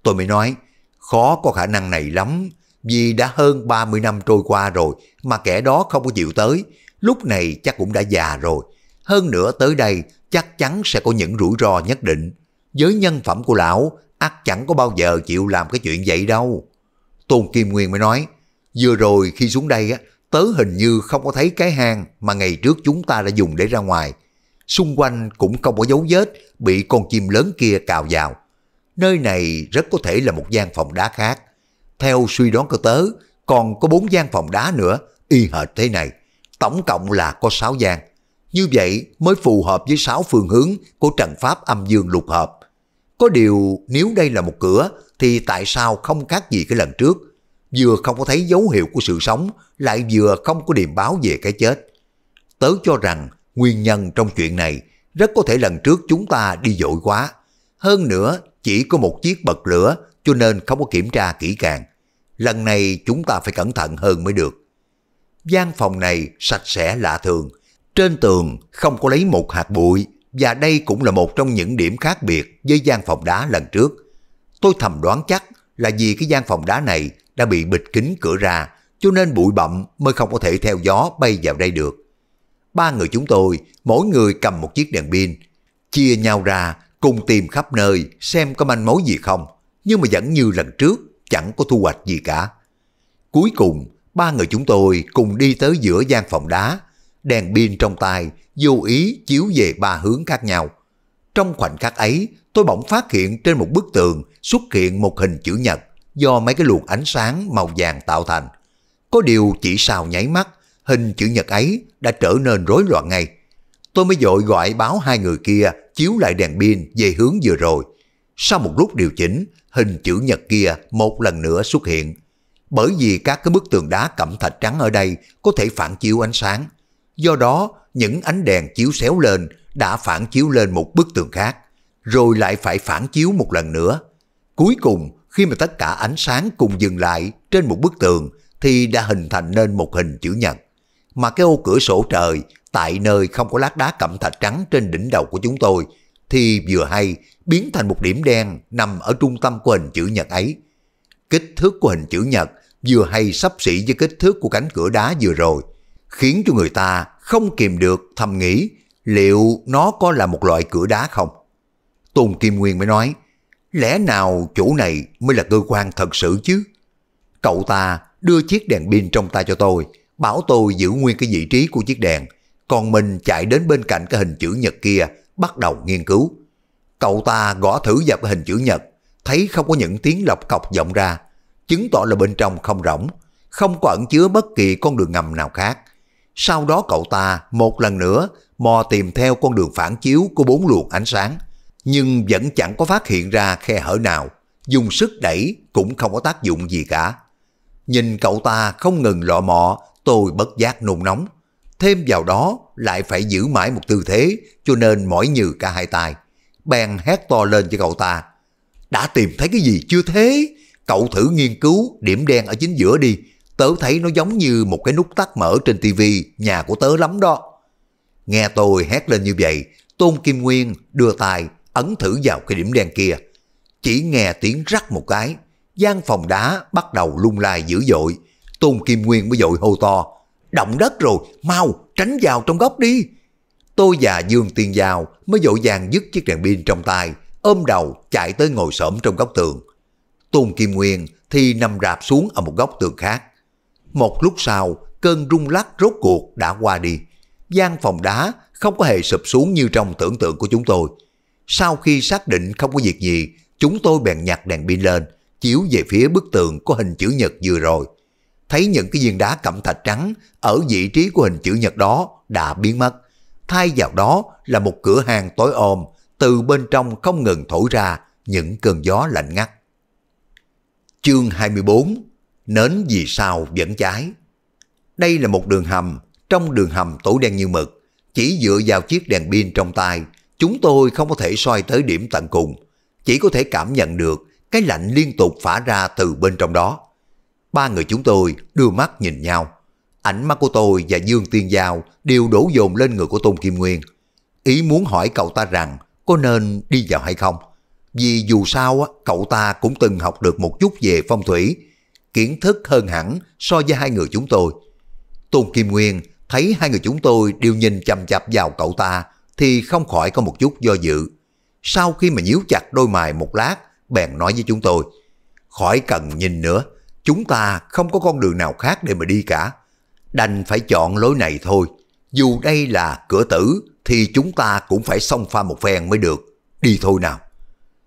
Tôi mới nói, khó có khả năng này lắm, vì đã hơn 30 năm trôi qua rồi mà kẻ đó không có chịu tới, lúc này chắc cũng đã già rồi. Hơn nữa tới đây chắc chắn sẽ có những rủi ro nhất định. Với nhân phẩm của lão, ắt chẳng có bao giờ chịu làm cái chuyện vậy đâu. Tôn Kim Nguyên mới nói, vừa rồi khi xuống đây á, tớ hình như không có thấy cái hang mà ngày trước chúng ta đã dùng để ra ngoài. Xung quanh cũng không có dấu vết bị con chim lớn kia cào vào. Nơi này rất có thể là một gian phòng đá khác theo suy đoán của tớ, còn có bốn gian phòng đá nữa, y hệt thế này. Tổng cộng là có sáu gian. Như vậy mới phù hợp với sáu phương hướng của trận pháp âm dương lục hợp. Có điều nếu đây là một cửa thì tại sao không khác gì cái lần trước? Vừa không có thấy dấu hiệu của sự sống, lại vừa không có điềm báo về cái chết. Tớ cho rằng nguyên nhân trong chuyện này rất có thể lần trước chúng ta đi dội quá. Hơn nữa, chỉ có một chiếc bật lửa cho nên không có kiểm tra kỹ càng lần này chúng ta phải cẩn thận hơn mới được. gian phòng này sạch sẽ lạ thường, trên tường không có lấy một hạt bụi và đây cũng là một trong những điểm khác biệt với gian phòng đá lần trước. Tôi thầm đoán chắc là vì cái gian phòng đá này đã bị bịt kín cửa ra cho nên bụi bặm mới không có thể theo gió bay vào đây được. Ba người chúng tôi, mỗi người cầm một chiếc đèn pin, chia nhau ra cùng tìm khắp nơi xem có manh mối gì không, nhưng mà vẫn như lần trước chẳng có thu hoạch gì cả. Cuối cùng, ba người chúng tôi cùng đi tới giữa gian phòng đá, đèn pin trong tay vô ý chiếu về ba hướng khác nhau. Trong khoảnh khắc ấy, tôi bỗng phát hiện trên một bức tường xuất hiện một hình chữ nhật do mấy cái luồng ánh sáng màu vàng tạo thành. Có điều chỉ sau nháy mắt, hình chữ nhật ấy đã trở nên rối loạn ngay. Tôi mới dội gọi báo hai người kia chiếu lại đèn pin về hướng vừa rồi. Sau một lúc điều chỉnh, hình chữ nhật kia một lần nữa xuất hiện. Bởi vì các cái bức tường đá cẩm thạch trắng ở đây có thể phản chiếu ánh sáng. Do đó, những ánh đèn chiếu xéo lên đã phản chiếu lên một bức tường khác, rồi lại phải phản chiếu một lần nữa. Cuối cùng, khi mà tất cả ánh sáng cùng dừng lại trên một bức tường thì đã hình thành nên một hình chữ nhật. Mà cái ô cửa sổ trời tại nơi không có lát đá cẩm thạch trắng trên đỉnh đầu của chúng tôi thì vừa hay biến thành một điểm đen nằm ở trung tâm của hình chữ nhật ấy. Kích thước của hình chữ nhật vừa hay sắp xỉ với kích thước của cánh cửa đá vừa rồi, khiến cho người ta không kìm được thầm nghĩ liệu nó có là một loại cửa đá không. Tôn Kim Nguyên mới nói, lẽ nào chỗ này mới là cơ quan thật sự chứ? Cậu ta đưa chiếc đèn pin trong tay cho tôi, bảo tôi giữ nguyên cái vị trí của chiếc đèn, còn mình chạy đến bên cạnh cái hình chữ nhật kia bắt đầu nghiên cứu. Cậu ta gõ thử vào cái hình chữ nhật, thấy không có những tiếng lọc cọc vọng ra, chứng tỏ là bên trong không rỗng, không có ẩn chứa bất kỳ con đường ngầm nào khác. Sau đó cậu ta một lần nữa mò tìm theo con đường phản chiếu của bốn luồng ánh sáng, nhưng vẫn chẳng có phát hiện ra khe hở nào, dùng sức đẩy cũng không có tác dụng gì cả. Nhìn cậu ta không ngừng lọ mọ, tôi bất giác nôn nóng. Thêm vào đó lại phải giữ mãi một tư thế cho nên mỏi nhừ cả hai tay. Bèn hét to lên cho cậu ta. Đã tìm thấy cái gì chưa thế? Cậu thử nghiên cứu điểm đen ở chính giữa đi. Tớ thấy nó giống như một cái nút tắt mở trên tivi nhà của tớ lắm đó. Nghe tôi hét lên như vậy, Tôn Kim Nguyên đưa tay ấn thử vào cái điểm đen kia. Chỉ nghe tiếng rắc một cái, gian phòng đá bắt đầu lung lay dữ dội. Tôn Kim Nguyên mới dội hô to động đất rồi, mau, tránh vào trong góc đi. Tôi và Dương Tiên Giao mới dội vàng dứt chiếc đèn pin trong tay, ôm đầu chạy tới ngồi xổm trong góc tường. Tôn Kim Nguyên thì nằm rạp xuống ở một góc tường khác. Một lúc sau, cơn rung lắc rốt cuộc đã qua đi. gian phòng đá không có hề sụp xuống như trong tưởng tượng của chúng tôi. Sau khi xác định không có việc gì, chúng tôi bèn nhặt đèn pin lên, chiếu về phía bức tường có hình chữ nhật vừa rồi thấy những cái viên đá cẩm thạch trắng ở vị trí của hình chữ nhật đó đã biến mất. Thay vào đó là một cửa hàng tối ôm, từ bên trong không ngừng thổi ra những cơn gió lạnh ngắt. Chương 24 Nến vì sao vẫn cháy Đây là một đường hầm, trong đường hầm tối đen như mực. Chỉ dựa vào chiếc đèn pin trong tay, chúng tôi không có thể soi tới điểm tận cùng. Chỉ có thể cảm nhận được cái lạnh liên tục phả ra từ bên trong đó. Ba người chúng tôi đưa mắt nhìn nhau. Ánh mắt của tôi và Dương Tiên Giao đều đổ dồn lên người của Tôn Kim Nguyên. Ý muốn hỏi cậu ta rằng có nên đi vào hay không? Vì dù sao cậu ta cũng từng học được một chút về phong thủy, kiến thức hơn hẳn so với hai người chúng tôi. Tôn Kim Nguyên thấy hai người chúng tôi đều nhìn chằm chạp vào cậu ta thì không khỏi có một chút do dự. Sau khi mà nhíu chặt đôi mày một lát, bèn nói với chúng tôi, khỏi cần nhìn nữa, Chúng ta không có con đường nào khác để mà đi cả. Đành phải chọn lối này thôi. Dù đây là cửa tử thì chúng ta cũng phải xông pha một phen mới được. Đi thôi nào.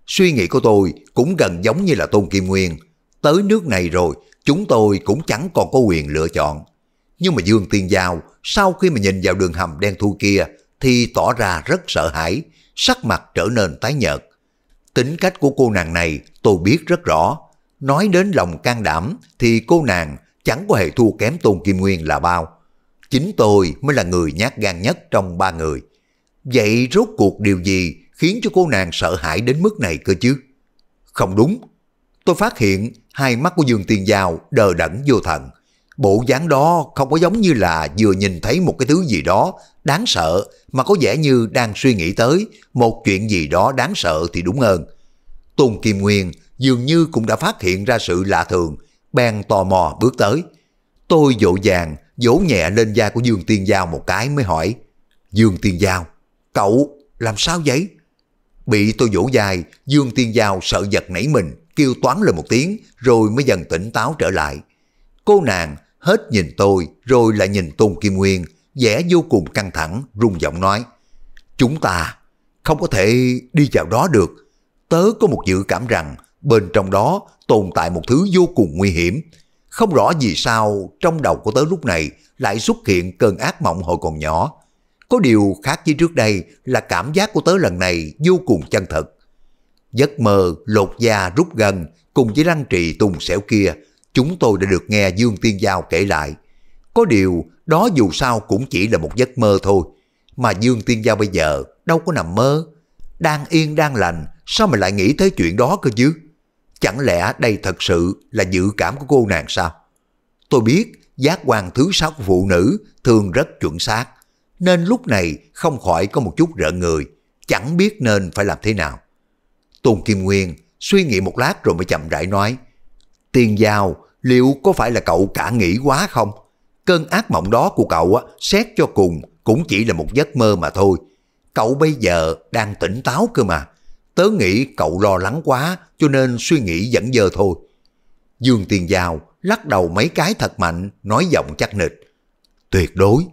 Suy nghĩ của tôi cũng gần giống như là Tôn Kim Nguyên. Tới nước này rồi, chúng tôi cũng chẳng còn có quyền lựa chọn. Nhưng mà Dương Tiên Giao, sau khi mà nhìn vào đường hầm đen thui kia, thì tỏ ra rất sợ hãi, sắc mặt trở nên tái nhợt. Tính cách của cô nàng này tôi biết rất rõ, Nói đến lòng can đảm thì cô nàng chẳng có hề thua kém Tôn Kim Nguyên là bao. Chính tôi mới là người nhát gan nhất trong ba người. Vậy rốt cuộc điều gì khiến cho cô nàng sợ hãi đến mức này cơ chứ? Không đúng. Tôi phát hiện hai mắt của Dương Tiên Giao đờ đẫn vô thần. Bộ dáng đó không có giống như là vừa nhìn thấy một cái thứ gì đó đáng sợ mà có vẻ như đang suy nghĩ tới một chuyện gì đó đáng sợ thì đúng hơn. Tôn Kim Nguyên dường như cũng đã phát hiện ra sự lạ thường, bèn tò mò bước tới. Tôi dỗ dàng, vỗ nhẹ lên da của Dương Tiên Giao một cái mới hỏi, Dương Tiên Giao, cậu làm sao vậy? Bị tôi vỗ dài, Dương Tiên Giao sợ giật nảy mình, kêu toán lên một tiếng, rồi mới dần tỉnh táo trở lại. Cô nàng hết nhìn tôi, rồi lại nhìn Tôn Kim Nguyên, vẻ vô cùng căng thẳng, run giọng nói. Chúng ta không có thể đi vào đó được. Tớ có một dự cảm rằng bên trong đó tồn tại một thứ vô cùng nguy hiểm. Không rõ vì sao trong đầu của tớ lúc này lại xuất hiện cơn ác mộng hồi còn nhỏ. Có điều khác với trước đây là cảm giác của tớ lần này vô cùng chân thật. Giấc mơ lột da rút gần cùng với răng trì tùng xẻo kia, chúng tôi đã được nghe Dương Tiên Giao kể lại. Có điều đó dù sao cũng chỉ là một giấc mơ thôi, mà Dương Tiên Giao bây giờ đâu có nằm mơ. Đang yên đang lành, sao mà lại nghĩ tới chuyện đó cơ chứ? Chẳng lẽ đây thật sự là dự cảm của cô nàng sao? Tôi biết giác quan thứ sáu của phụ nữ thường rất chuẩn xác, nên lúc này không khỏi có một chút rợn người, chẳng biết nên phải làm thế nào. Tôn Kim Nguyên suy nghĩ một lát rồi mới chậm rãi nói, Tiền Giao liệu có phải là cậu cả nghĩ quá không? Cơn ác mộng đó của cậu á, xét cho cùng cũng chỉ là một giấc mơ mà thôi. Cậu bây giờ đang tỉnh táo cơ mà, Tớ nghĩ cậu lo lắng quá cho nên suy nghĩ dẫn dơ thôi. Dương Tiền Giao lắc đầu mấy cái thật mạnh, nói giọng chắc nịch. Tuyệt đối,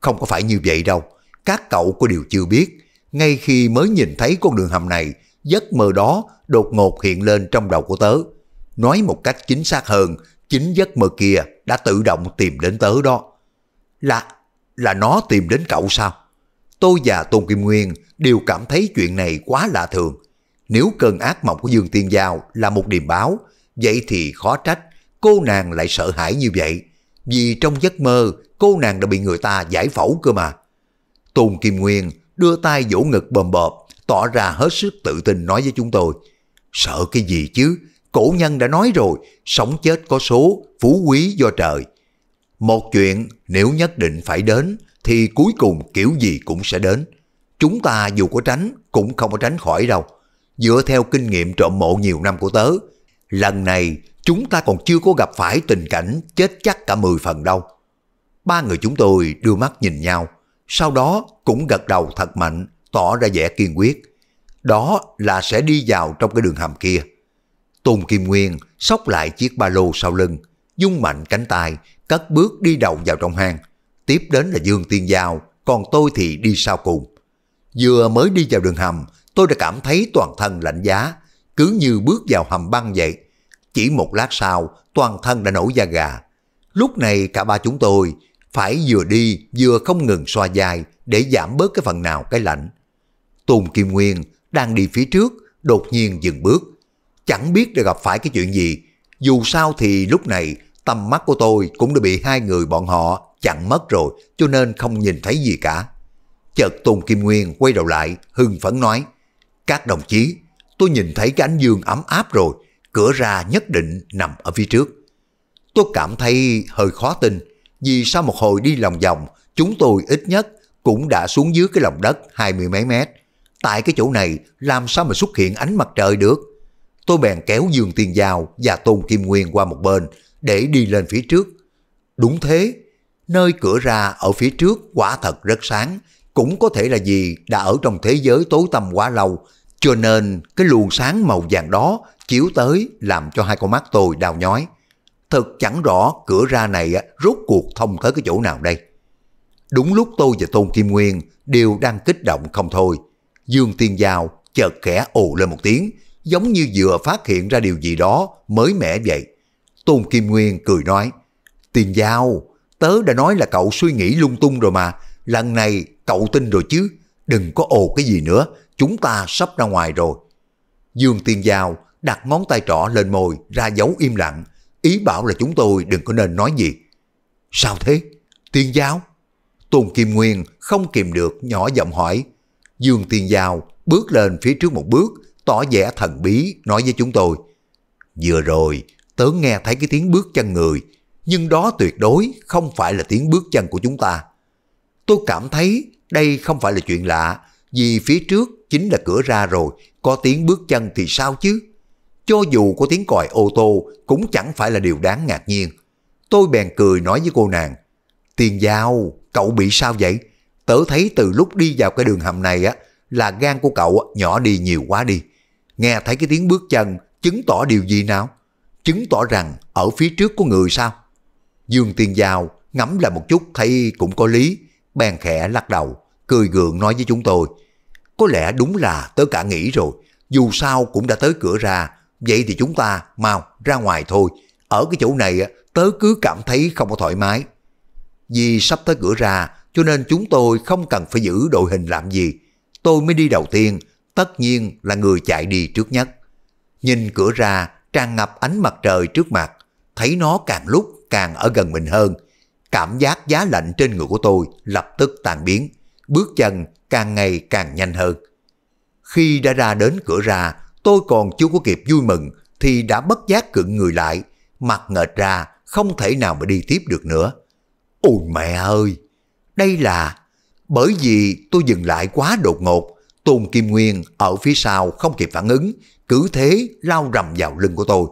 không có phải như vậy đâu. Các cậu có điều chưa biết. Ngay khi mới nhìn thấy con đường hầm này, giấc mơ đó đột ngột hiện lên trong đầu của tớ. Nói một cách chính xác hơn, chính giấc mơ kia đã tự động tìm đến tớ đó. Là, là nó tìm đến cậu sao? Tôi và Tôn Kim Nguyên đều cảm thấy chuyện này quá lạ thường. Nếu cơn ác mộng của Dương Tiên Giao là một điềm báo, vậy thì khó trách cô nàng lại sợ hãi như vậy. Vì trong giấc mơ, cô nàng đã bị người ta giải phẫu cơ mà. Tùng Kim Nguyên đưa tay vỗ ngực bầm bợp, tỏ ra hết sức tự tin nói với chúng tôi. Sợ cái gì chứ? Cổ nhân đã nói rồi, sống chết có số, phú quý do trời. Một chuyện nếu nhất định phải đến, thì cuối cùng kiểu gì cũng sẽ đến. Chúng ta dù có tránh, cũng không có tránh khỏi đâu. Dựa theo kinh nghiệm trộm mộ nhiều năm của tớ, lần này chúng ta còn chưa có gặp phải tình cảnh chết chắc cả 10 phần đâu. Ba người chúng tôi đưa mắt nhìn nhau, sau đó cũng gật đầu thật mạnh, tỏ ra vẻ kiên quyết. Đó là sẽ đi vào trong cái đường hầm kia. Tôn Kim Nguyên xốc lại chiếc ba lô sau lưng, dung mạnh cánh tay, cất bước đi đầu vào trong hang. Tiếp đến là Dương Tiên Giao, còn tôi thì đi sau cùng. Vừa mới đi vào đường hầm, tôi đã cảm thấy toàn thân lạnh giá, cứ như bước vào hầm băng vậy. Chỉ một lát sau, toàn thân đã nổi da gà. Lúc này cả ba chúng tôi phải vừa đi vừa không ngừng xoa dài để giảm bớt cái phần nào cái lạnh. Tùng Kim Nguyên đang đi phía trước, đột nhiên dừng bước. Chẳng biết đã gặp phải cái chuyện gì, dù sao thì lúc này tầm mắt của tôi cũng đã bị hai người bọn họ chặn mất rồi, cho nên không nhìn thấy gì cả. Chợt Tùng Kim Nguyên quay đầu lại, hưng phấn nói, các đồng chí, tôi nhìn thấy cái ánh dương ấm áp rồi, cửa ra nhất định nằm ở phía trước. Tôi cảm thấy hơi khó tin, vì sau một hồi đi lòng vòng, chúng tôi ít nhất cũng đã xuống dưới cái lòng đất hai mươi mấy mét. Tại cái chỗ này, làm sao mà xuất hiện ánh mặt trời được? Tôi bèn kéo Dương tiền Giao và Tôn Kim Nguyên qua một bên để đi lên phía trước. Đúng thế, nơi cửa ra ở phía trước quả thật rất sáng, cũng có thể là vì đã ở trong thế giới tối tăm quá lâu, cho nên cái luồng sáng màu vàng đó chiếu tới làm cho hai con mắt tôi đau nhói. Thật chẳng rõ cửa ra này rốt cuộc thông tới cái chỗ nào đây. Đúng lúc tôi và Tôn Kim Nguyên đều đang kích động không thôi. Dương Tiên Giao chợt khẽ ồ lên một tiếng, giống như vừa phát hiện ra điều gì đó mới mẻ vậy. Tôn Kim Nguyên cười nói, Tiên Giao, tớ đã nói là cậu suy nghĩ lung tung rồi mà, lần này cậu tin rồi chứ, đừng có ồ cái gì nữa, chúng ta sắp ra ngoài rồi. Dương Tiên Giao đặt ngón tay trỏ lên môi ra dấu im lặng, ý bảo là chúng tôi đừng có nên nói gì. Sao thế? Tiên Giao? Tôn Kim Nguyên không kìm được nhỏ giọng hỏi. Dương Tiên Giao bước lên phía trước một bước, tỏ vẻ thần bí nói với chúng tôi. Vừa rồi, tớ nghe thấy cái tiếng bước chân người, nhưng đó tuyệt đối không phải là tiếng bước chân của chúng ta. Tôi cảm thấy đây không phải là chuyện lạ, vì phía trước chính là cửa ra rồi, có tiếng bước chân thì sao chứ? Cho dù có tiếng còi ô tô cũng chẳng phải là điều đáng ngạc nhiên. Tôi bèn cười nói với cô nàng, Tiền Giao, cậu bị sao vậy? Tớ thấy từ lúc đi vào cái đường hầm này á, là gan của cậu nhỏ đi nhiều quá đi. Nghe thấy cái tiếng bước chân chứng tỏ điều gì nào? Chứng tỏ rằng ở phía trước có người sao? Dương tiền Giao ngắm lại một chút thấy cũng có lý, bèn khẽ lắc đầu, cười gượng nói với chúng tôi, có lẽ đúng là tớ cả nghĩ rồi, dù sao cũng đã tới cửa ra, vậy thì chúng ta mau ra ngoài thôi, ở cái chỗ này tớ cứ cảm thấy không có thoải mái. Vì sắp tới cửa ra, cho nên chúng tôi không cần phải giữ đội hình làm gì. Tôi mới đi đầu tiên, tất nhiên là người chạy đi trước nhất. Nhìn cửa ra, tràn ngập ánh mặt trời trước mặt, thấy nó càng lúc càng ở gần mình hơn, cảm giác giá lạnh trên người của tôi lập tức tan biến, bước chân càng ngày càng nhanh hơn. Khi đã ra đến cửa ra, tôi còn chưa có kịp vui mừng thì đã bất giác cựng người lại, mặt nghệt ra không thể nào mà đi tiếp được nữa. Ôi mẹ ơi! Đây là... Bởi vì tôi dừng lại quá đột ngột, Tôn Kim Nguyên ở phía sau không kịp phản ứng, cứ thế lao rầm vào lưng của tôi.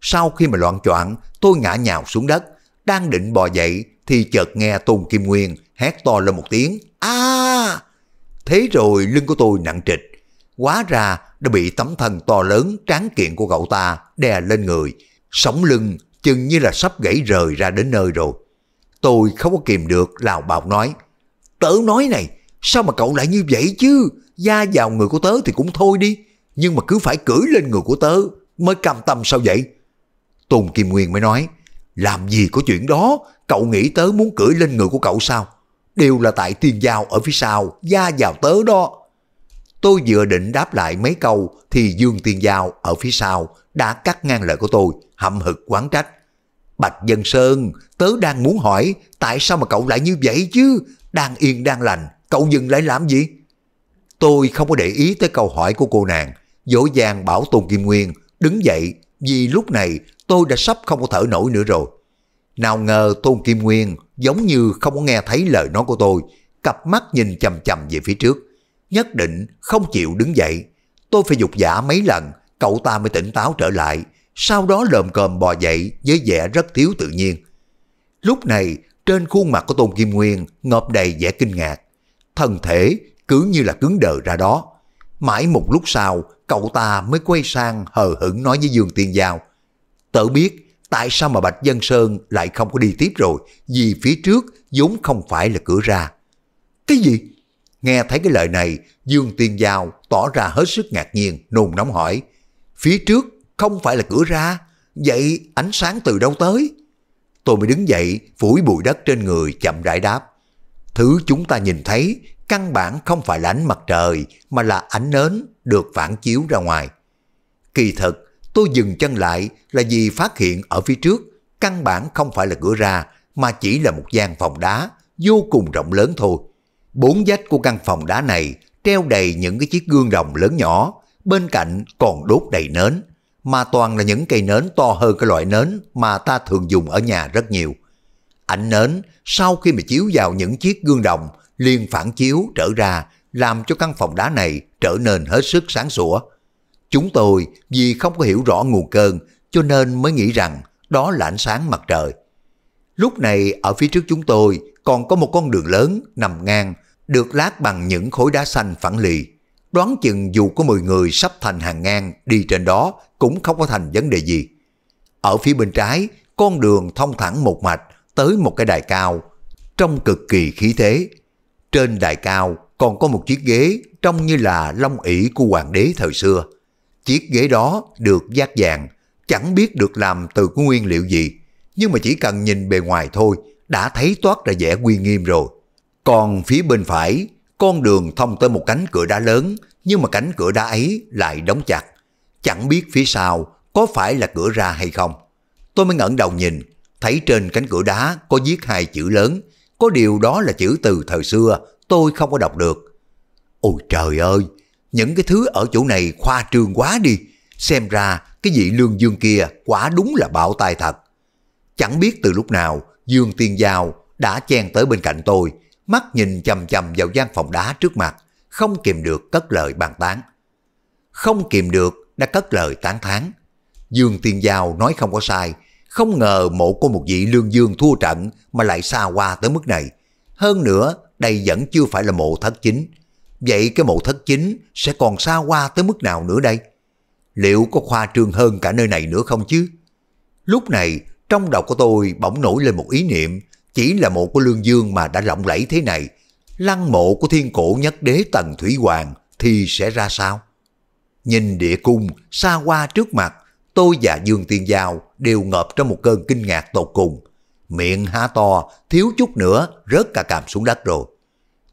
Sau khi mà loạn choạng, tôi ngã nhào xuống đất, đang định bò dậy thì chợt nghe Tôn Kim Nguyên hét to lên một tiếng. a Thế rồi lưng của tôi nặng trịch. Quá ra đã bị tấm thân to lớn tráng kiện của cậu ta đè lên người. Sống lưng chừng như là sắp gãy rời ra đến nơi rồi. Tôi không có kìm được lào bào nói. Tớ nói này, sao mà cậu lại như vậy chứ? Da vào người của tớ thì cũng thôi đi. Nhưng mà cứ phải cưỡi lên người của tớ mới cam tâm sao vậy? Tùng Kim Nguyên mới nói làm gì có chuyện đó, cậu nghĩ tớ muốn cưỡi lên người của cậu sao? Đều là tại tiên giao ở phía sau, gia vào tớ đó. Tôi vừa định đáp lại mấy câu thì Dương Tiên Giao ở phía sau đã cắt ngang lời của tôi, hậm hực quán trách. Bạch Dân Sơn, tớ đang muốn hỏi tại sao mà cậu lại như vậy chứ? Đang yên đang lành, cậu dừng lại làm gì? Tôi không có để ý tới câu hỏi của cô nàng, dỗ dàng bảo Tôn Kim Nguyên đứng dậy vì lúc này tôi đã sắp không có thở nổi nữa rồi. Nào ngờ Tôn Kim Nguyên giống như không có nghe thấy lời nói của tôi, cặp mắt nhìn chầm chầm về phía trước. Nhất định không chịu đứng dậy. Tôi phải dục giả mấy lần, cậu ta mới tỉnh táo trở lại. Sau đó lồm cồm bò dậy với vẻ rất thiếu tự nhiên. Lúc này, trên khuôn mặt của Tôn Kim Nguyên ngọp đầy vẻ kinh ngạc. Thân thể cứ như là cứng đờ ra đó. Mãi một lúc sau, cậu ta mới quay sang hờ hững nói với Dương Tiên Giao – Tớ biết tại sao mà Bạch Dân Sơn lại không có đi tiếp rồi, vì phía trước vốn không phải là cửa ra. Cái gì? Nghe thấy cái lời này, Dương Tiên Giao tỏ ra hết sức ngạc nhiên, nôn nóng hỏi. Phía trước không phải là cửa ra, vậy ánh sáng từ đâu tới? Tôi mới đứng dậy, phủi bụi đất trên người chậm rãi đáp. Thứ chúng ta nhìn thấy căn bản không phải là ánh mặt trời mà là ánh nến được phản chiếu ra ngoài. Kỳ thực, Tôi dừng chân lại là vì phát hiện ở phía trước, căn bản không phải là cửa ra, mà chỉ là một gian phòng đá, vô cùng rộng lớn thôi. Bốn vách của căn phòng đá này treo đầy những cái chiếc gương đồng lớn nhỏ, bên cạnh còn đốt đầy nến, mà toàn là những cây nến to hơn cái loại nến mà ta thường dùng ở nhà rất nhiều. Ảnh nến sau khi mà chiếu vào những chiếc gương đồng liền phản chiếu trở ra làm cho căn phòng đá này trở nên hết sức sáng sủa. Chúng tôi vì không có hiểu rõ nguồn cơn cho nên mới nghĩ rằng đó là ánh sáng mặt trời. Lúc này ở phía trước chúng tôi còn có một con đường lớn nằm ngang được lát bằng những khối đá xanh phẳng lì. Đoán chừng dù có 10 người sắp thành hàng ngang đi trên đó cũng không có thành vấn đề gì. Ở phía bên trái, con đường thông thẳng một mạch tới một cái đài cao, trong cực kỳ khí thế. Trên đài cao còn có một chiếc ghế trông như là long ỷ của hoàng đế thời xưa. Chiếc ghế đó được giác vàng, chẳng biết được làm từ nguyên liệu gì, nhưng mà chỉ cần nhìn bề ngoài thôi đã thấy toát ra vẻ uy nghiêm rồi. Còn phía bên phải, con đường thông tới một cánh cửa đá lớn, nhưng mà cánh cửa đá ấy lại đóng chặt. Chẳng biết phía sau có phải là cửa ra hay không. Tôi mới ngẩng đầu nhìn, thấy trên cánh cửa đá có viết hai chữ lớn, có điều đó là chữ từ thời xưa, tôi không có đọc được. Ôi trời ơi, những cái thứ ở chỗ này khoa trương quá đi, xem ra cái vị lương dương kia quả đúng là bạo tài thật. Chẳng biết từ lúc nào, Dương Tiên Giao đã chen tới bên cạnh tôi, mắt nhìn chầm chầm vào gian phòng đá trước mặt, không kìm được cất lời bàn tán. Không kìm được đã cất lời tán thán. Dương Tiên Giao nói không có sai, không ngờ mộ của một vị lương dương thua trận mà lại xa qua tới mức này. Hơn nữa, đây vẫn chưa phải là mộ thất chính, vậy cái mộ thất chính sẽ còn xa qua tới mức nào nữa đây? Liệu có khoa trương hơn cả nơi này nữa không chứ? Lúc này, trong đầu của tôi bỗng nổi lên một ý niệm, chỉ là mộ của Lương Dương mà đã lộng lẫy thế này, lăng mộ của thiên cổ nhất đế Tần Thủy Hoàng thì sẽ ra sao? Nhìn địa cung xa qua trước mặt, tôi và Dương Tiên Giao đều ngợp trong một cơn kinh ngạc tột cùng. Miệng há to, thiếu chút nữa rớt cả càm xuống đất rồi.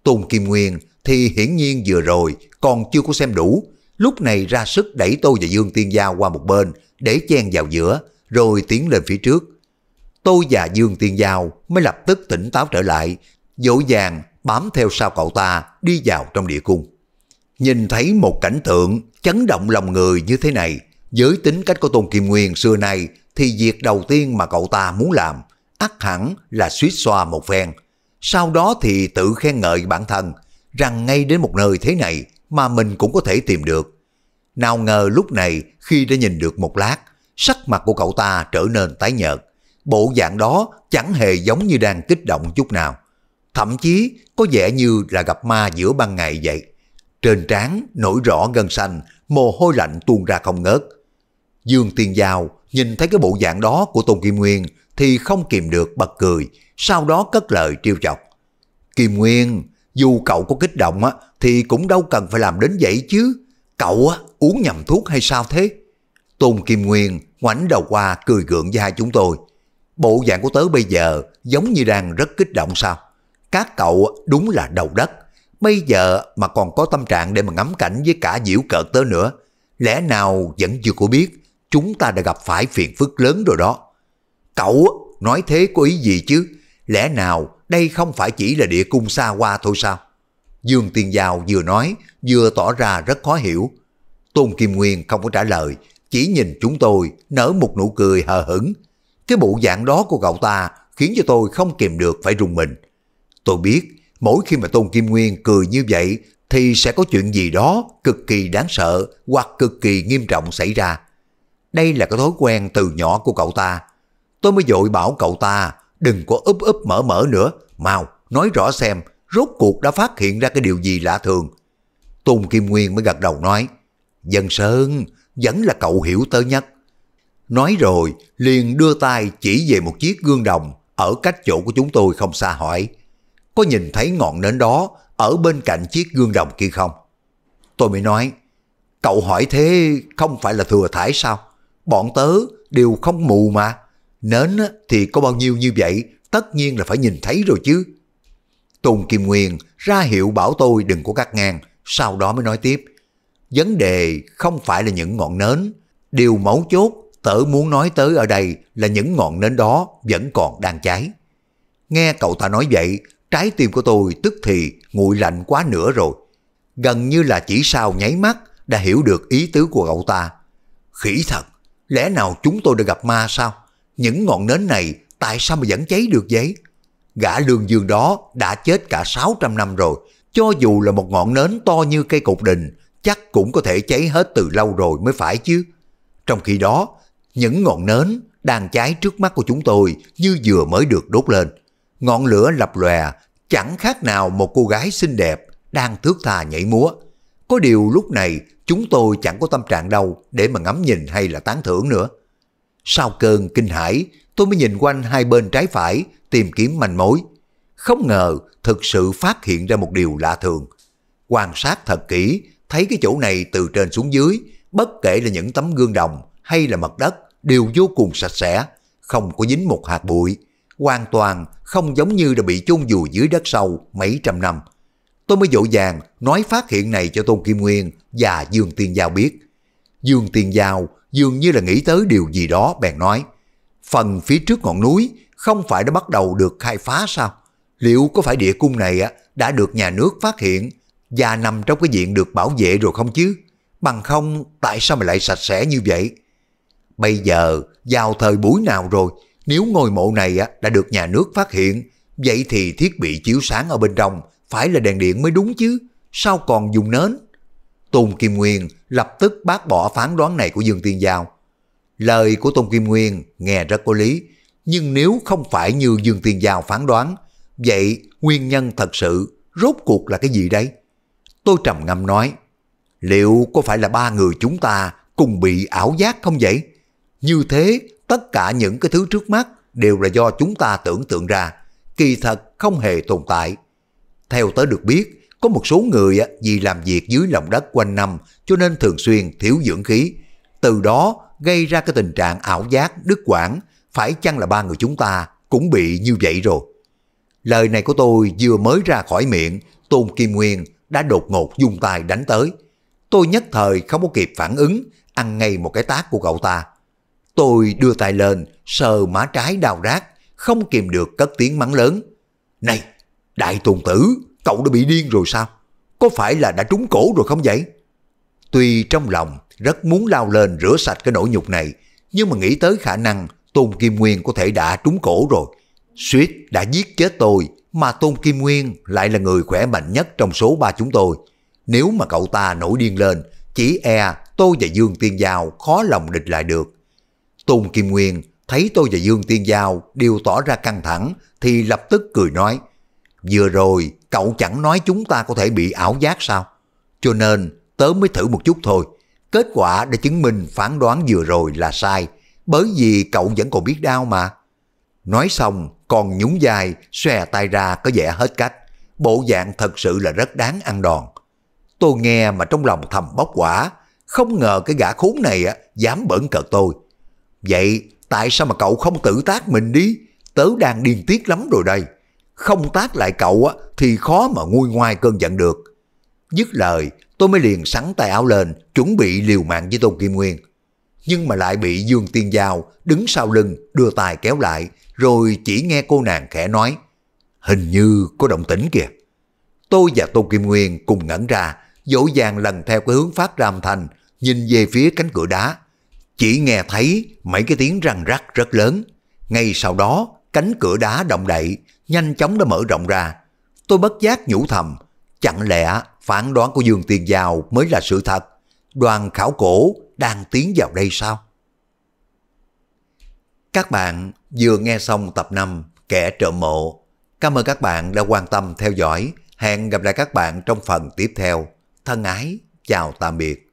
Tôn Kim Nguyên thì hiển nhiên vừa rồi còn chưa có xem đủ, lúc này ra sức đẩy Tô và Dương Tiên Giao qua một bên để chen vào giữa, rồi tiến lên phía trước. Tô và Dương Tiên Giao mới lập tức tỉnh táo trở lại, dỗ dàng bám theo sau cậu ta đi vào trong địa cung. Nhìn thấy một cảnh tượng chấn động lòng người như thế này, với tính cách của Tôn Kim Nguyên xưa nay thì việc đầu tiên mà cậu ta muốn làm ắt hẳn là suýt xoa một phen. Sau đó thì tự khen ngợi bản thân, rằng ngay đến một nơi thế này mà mình cũng có thể tìm được. Nào ngờ lúc này khi đã nhìn được một lát, sắc mặt của cậu ta trở nên tái nhợt. Bộ dạng đó chẳng hề giống như đang kích động chút nào. Thậm chí có vẻ như là gặp ma giữa ban ngày vậy. Trên trán nổi rõ gân xanh, mồ hôi lạnh tuôn ra không ngớt. Dương Tiên Giao nhìn thấy cái bộ dạng đó của Tôn Kim Nguyên thì không kìm được bật cười, sau đó cất lời trêu chọc. Kim Nguyên, dù cậu có kích động á, thì cũng đâu cần phải làm đến vậy chứ. Cậu á, uống nhầm thuốc hay sao thế? Tôn Kim Nguyên ngoảnh đầu qua cười gượng với hai chúng tôi. Bộ dạng của tớ bây giờ giống như đang rất kích động sao? Các cậu đúng là đầu đất. Bây giờ mà còn có tâm trạng để mà ngắm cảnh với cả diễu cợt tớ nữa. Lẽ nào vẫn chưa có biết chúng ta đã gặp phải phiền phức lớn rồi đó. Cậu nói thế có ý gì chứ? Lẽ nào đây không phải chỉ là địa cung xa hoa thôi sao? Dương Tiên Giao vừa nói, vừa tỏ ra rất khó hiểu. Tôn Kim Nguyên không có trả lời, chỉ nhìn chúng tôi nở một nụ cười hờ hững. Cái bộ dạng đó của cậu ta khiến cho tôi không kìm được phải rùng mình. Tôi biết, mỗi khi mà Tôn Kim Nguyên cười như vậy thì sẽ có chuyện gì đó cực kỳ đáng sợ hoặc cực kỳ nghiêm trọng xảy ra. Đây là cái thói quen từ nhỏ của cậu ta. Tôi mới dội bảo cậu ta đừng có úp úp mở mở nữa, mau, nói rõ xem, rốt cuộc đã phát hiện ra cái điều gì lạ thường. Tôn Kim Nguyên mới gật đầu nói, Dân Sơn, vẫn là cậu hiểu tớ nhất. Nói rồi, liền đưa tay chỉ về một chiếc gương đồng ở cách chỗ của chúng tôi không xa hỏi. Có nhìn thấy ngọn nến đó ở bên cạnh chiếc gương đồng kia không? Tôi mới nói, cậu hỏi thế không phải là thừa thải sao? Bọn tớ đều không mù mà. Nến thì có bao nhiêu như vậy, tất nhiên là phải nhìn thấy rồi chứ. Tùng Kim Nguyên ra hiệu bảo tôi đừng có cắt ngang, sau đó mới nói tiếp. Vấn đề không phải là những ngọn nến, điều mấu chốt tớ muốn nói tới ở đây là những ngọn nến đó vẫn còn đang cháy. Nghe cậu ta nói vậy, trái tim của tôi tức thì nguội lạnh quá nữa rồi. Gần như là chỉ sau nháy mắt đã hiểu được ý tứ của cậu ta. Khỉ thật, lẽ nào chúng tôi đã gặp ma sao? những ngọn nến này tại sao mà vẫn cháy được vậy? Gã lương dương đó đã chết cả 600 năm rồi, cho dù là một ngọn nến to như cây cột đình, chắc cũng có thể cháy hết từ lâu rồi mới phải chứ. Trong khi đó, những ngọn nến đang cháy trước mắt của chúng tôi như vừa mới được đốt lên. Ngọn lửa lập lòe, chẳng khác nào một cô gái xinh đẹp đang thước tha nhảy múa. Có điều lúc này chúng tôi chẳng có tâm trạng đâu để mà ngắm nhìn hay là tán thưởng nữa. Sau cơn kinh hãi, tôi mới nhìn quanh hai bên trái phải tìm kiếm manh mối. Không ngờ thực sự phát hiện ra một điều lạ thường. Quan sát thật kỹ, thấy cái chỗ này từ trên xuống dưới, bất kể là những tấm gương đồng hay là mặt đất đều vô cùng sạch sẽ, không có dính một hạt bụi, hoàn toàn không giống như đã bị chôn vùi dưới đất sâu mấy trăm năm. Tôi mới dỗ dàng nói phát hiện này cho Tôn Kim Nguyên và Dương Tiên Giao biết. Dương Tiên Giao dường như là nghĩ tới điều gì đó bèn nói, phần phía trước ngọn núi không phải đã bắt đầu được khai phá sao? Liệu có phải địa cung này đã được nhà nước phát hiện và nằm trong cái diện được bảo vệ rồi không chứ? Bằng không, tại sao mà lại sạch sẽ như vậy? Bây giờ, vào thời buổi nào rồi, nếu ngôi mộ này đã được nhà nước phát hiện, vậy thì thiết bị chiếu sáng ở bên trong phải là đèn điện mới đúng chứ, sao còn dùng nến? Tôn Kim Nguyên lập tức bác bỏ phán đoán này của Dương Tiên Giao. Lời của Tôn Kim Nguyên nghe rất có lý, nhưng nếu không phải như Dương Tiên Giao phán đoán, vậy nguyên nhân thật sự rốt cuộc là cái gì đấy? Tôi trầm ngâm nói, liệu có phải là ba người chúng ta cùng bị ảo giác không vậy? Như thế, tất cả những cái thứ trước mắt đều là do chúng ta tưởng tượng ra, kỳ thật không hề tồn tại. Theo tới được biết, có một số người vì làm việc dưới lòng đất quanh năm cho nên thường xuyên thiếu dưỡng khí. Từ đó gây ra cái tình trạng ảo giác, đứt quãng Phải chăng là ba người chúng ta cũng bị như vậy rồi? Lời này của tôi vừa mới ra khỏi miệng, Tôn Kim Nguyên đã đột ngột dung tay đánh tới. Tôi nhất thời không có kịp phản ứng, ăn ngay một cái tác của cậu ta. Tôi đưa tay lên, sờ má trái đào rác, không kìm được cất tiếng mắng lớn. Này, đại tôn tử, cậu đã bị điên rồi sao? Có phải là đã trúng cổ rồi không vậy? Tuy trong lòng rất muốn lao lên rửa sạch cái nỗi nhục này, nhưng mà nghĩ tới khả năng Tôn Kim Nguyên có thể đã trúng cổ rồi. Suýt đã giết chết tôi, mà Tôn Kim Nguyên lại là người khỏe mạnh nhất trong số ba chúng tôi. Nếu mà cậu ta nổi điên lên, chỉ e tôi và Dương Tiên Giao khó lòng địch lại được. Tôn Kim Nguyên thấy tôi và Dương Tiên Giao đều tỏ ra căng thẳng thì lập tức cười nói. Vừa rồi cậu chẳng nói chúng ta có thể bị ảo giác sao? Cho nên tớ mới thử một chút thôi. Kết quả đã chứng minh phán đoán vừa rồi là sai, bởi vì cậu vẫn còn biết đau mà. Nói xong, còn nhún dài, xòe tay ra có vẻ hết cách. Bộ dạng thật sự là rất đáng ăn đòn. Tôi nghe mà trong lòng thầm bóc quả, không ngờ cái gã khốn này á, dám bẩn cợt tôi. Vậy tại sao mà cậu không tự tác mình đi? Tớ đang điên tiết lắm rồi đây không tác lại cậu á thì khó mà nguôi ngoai cơn giận được. Dứt lời, tôi mới liền sắn tay áo lên, chuẩn bị liều mạng với Tôn Kim Nguyên. Nhưng mà lại bị Dương Tiên Giao đứng sau lưng, đưa tài kéo lại, rồi chỉ nghe cô nàng khẽ nói, hình như có động tĩnh kìa. Tôi và Tôn Kim Nguyên cùng ngẩn ra, dỗ dàng lần theo cái hướng phát ra âm thanh, nhìn về phía cánh cửa đá. Chỉ nghe thấy mấy cái tiếng răng rắc rất lớn. Ngay sau đó, cánh cửa đá động đậy, nhanh chóng đã mở rộng ra. Tôi bất giác nhủ thầm, chẳng lẽ phán đoán của Dương Tiền Giao mới là sự thật? Đoàn khảo cổ đang tiến vào đây sao? Các bạn vừa nghe xong tập 5 Kẻ trộm mộ. Cảm ơn các bạn đã quan tâm theo dõi. Hẹn gặp lại các bạn trong phần tiếp theo. Thân ái, chào tạm biệt.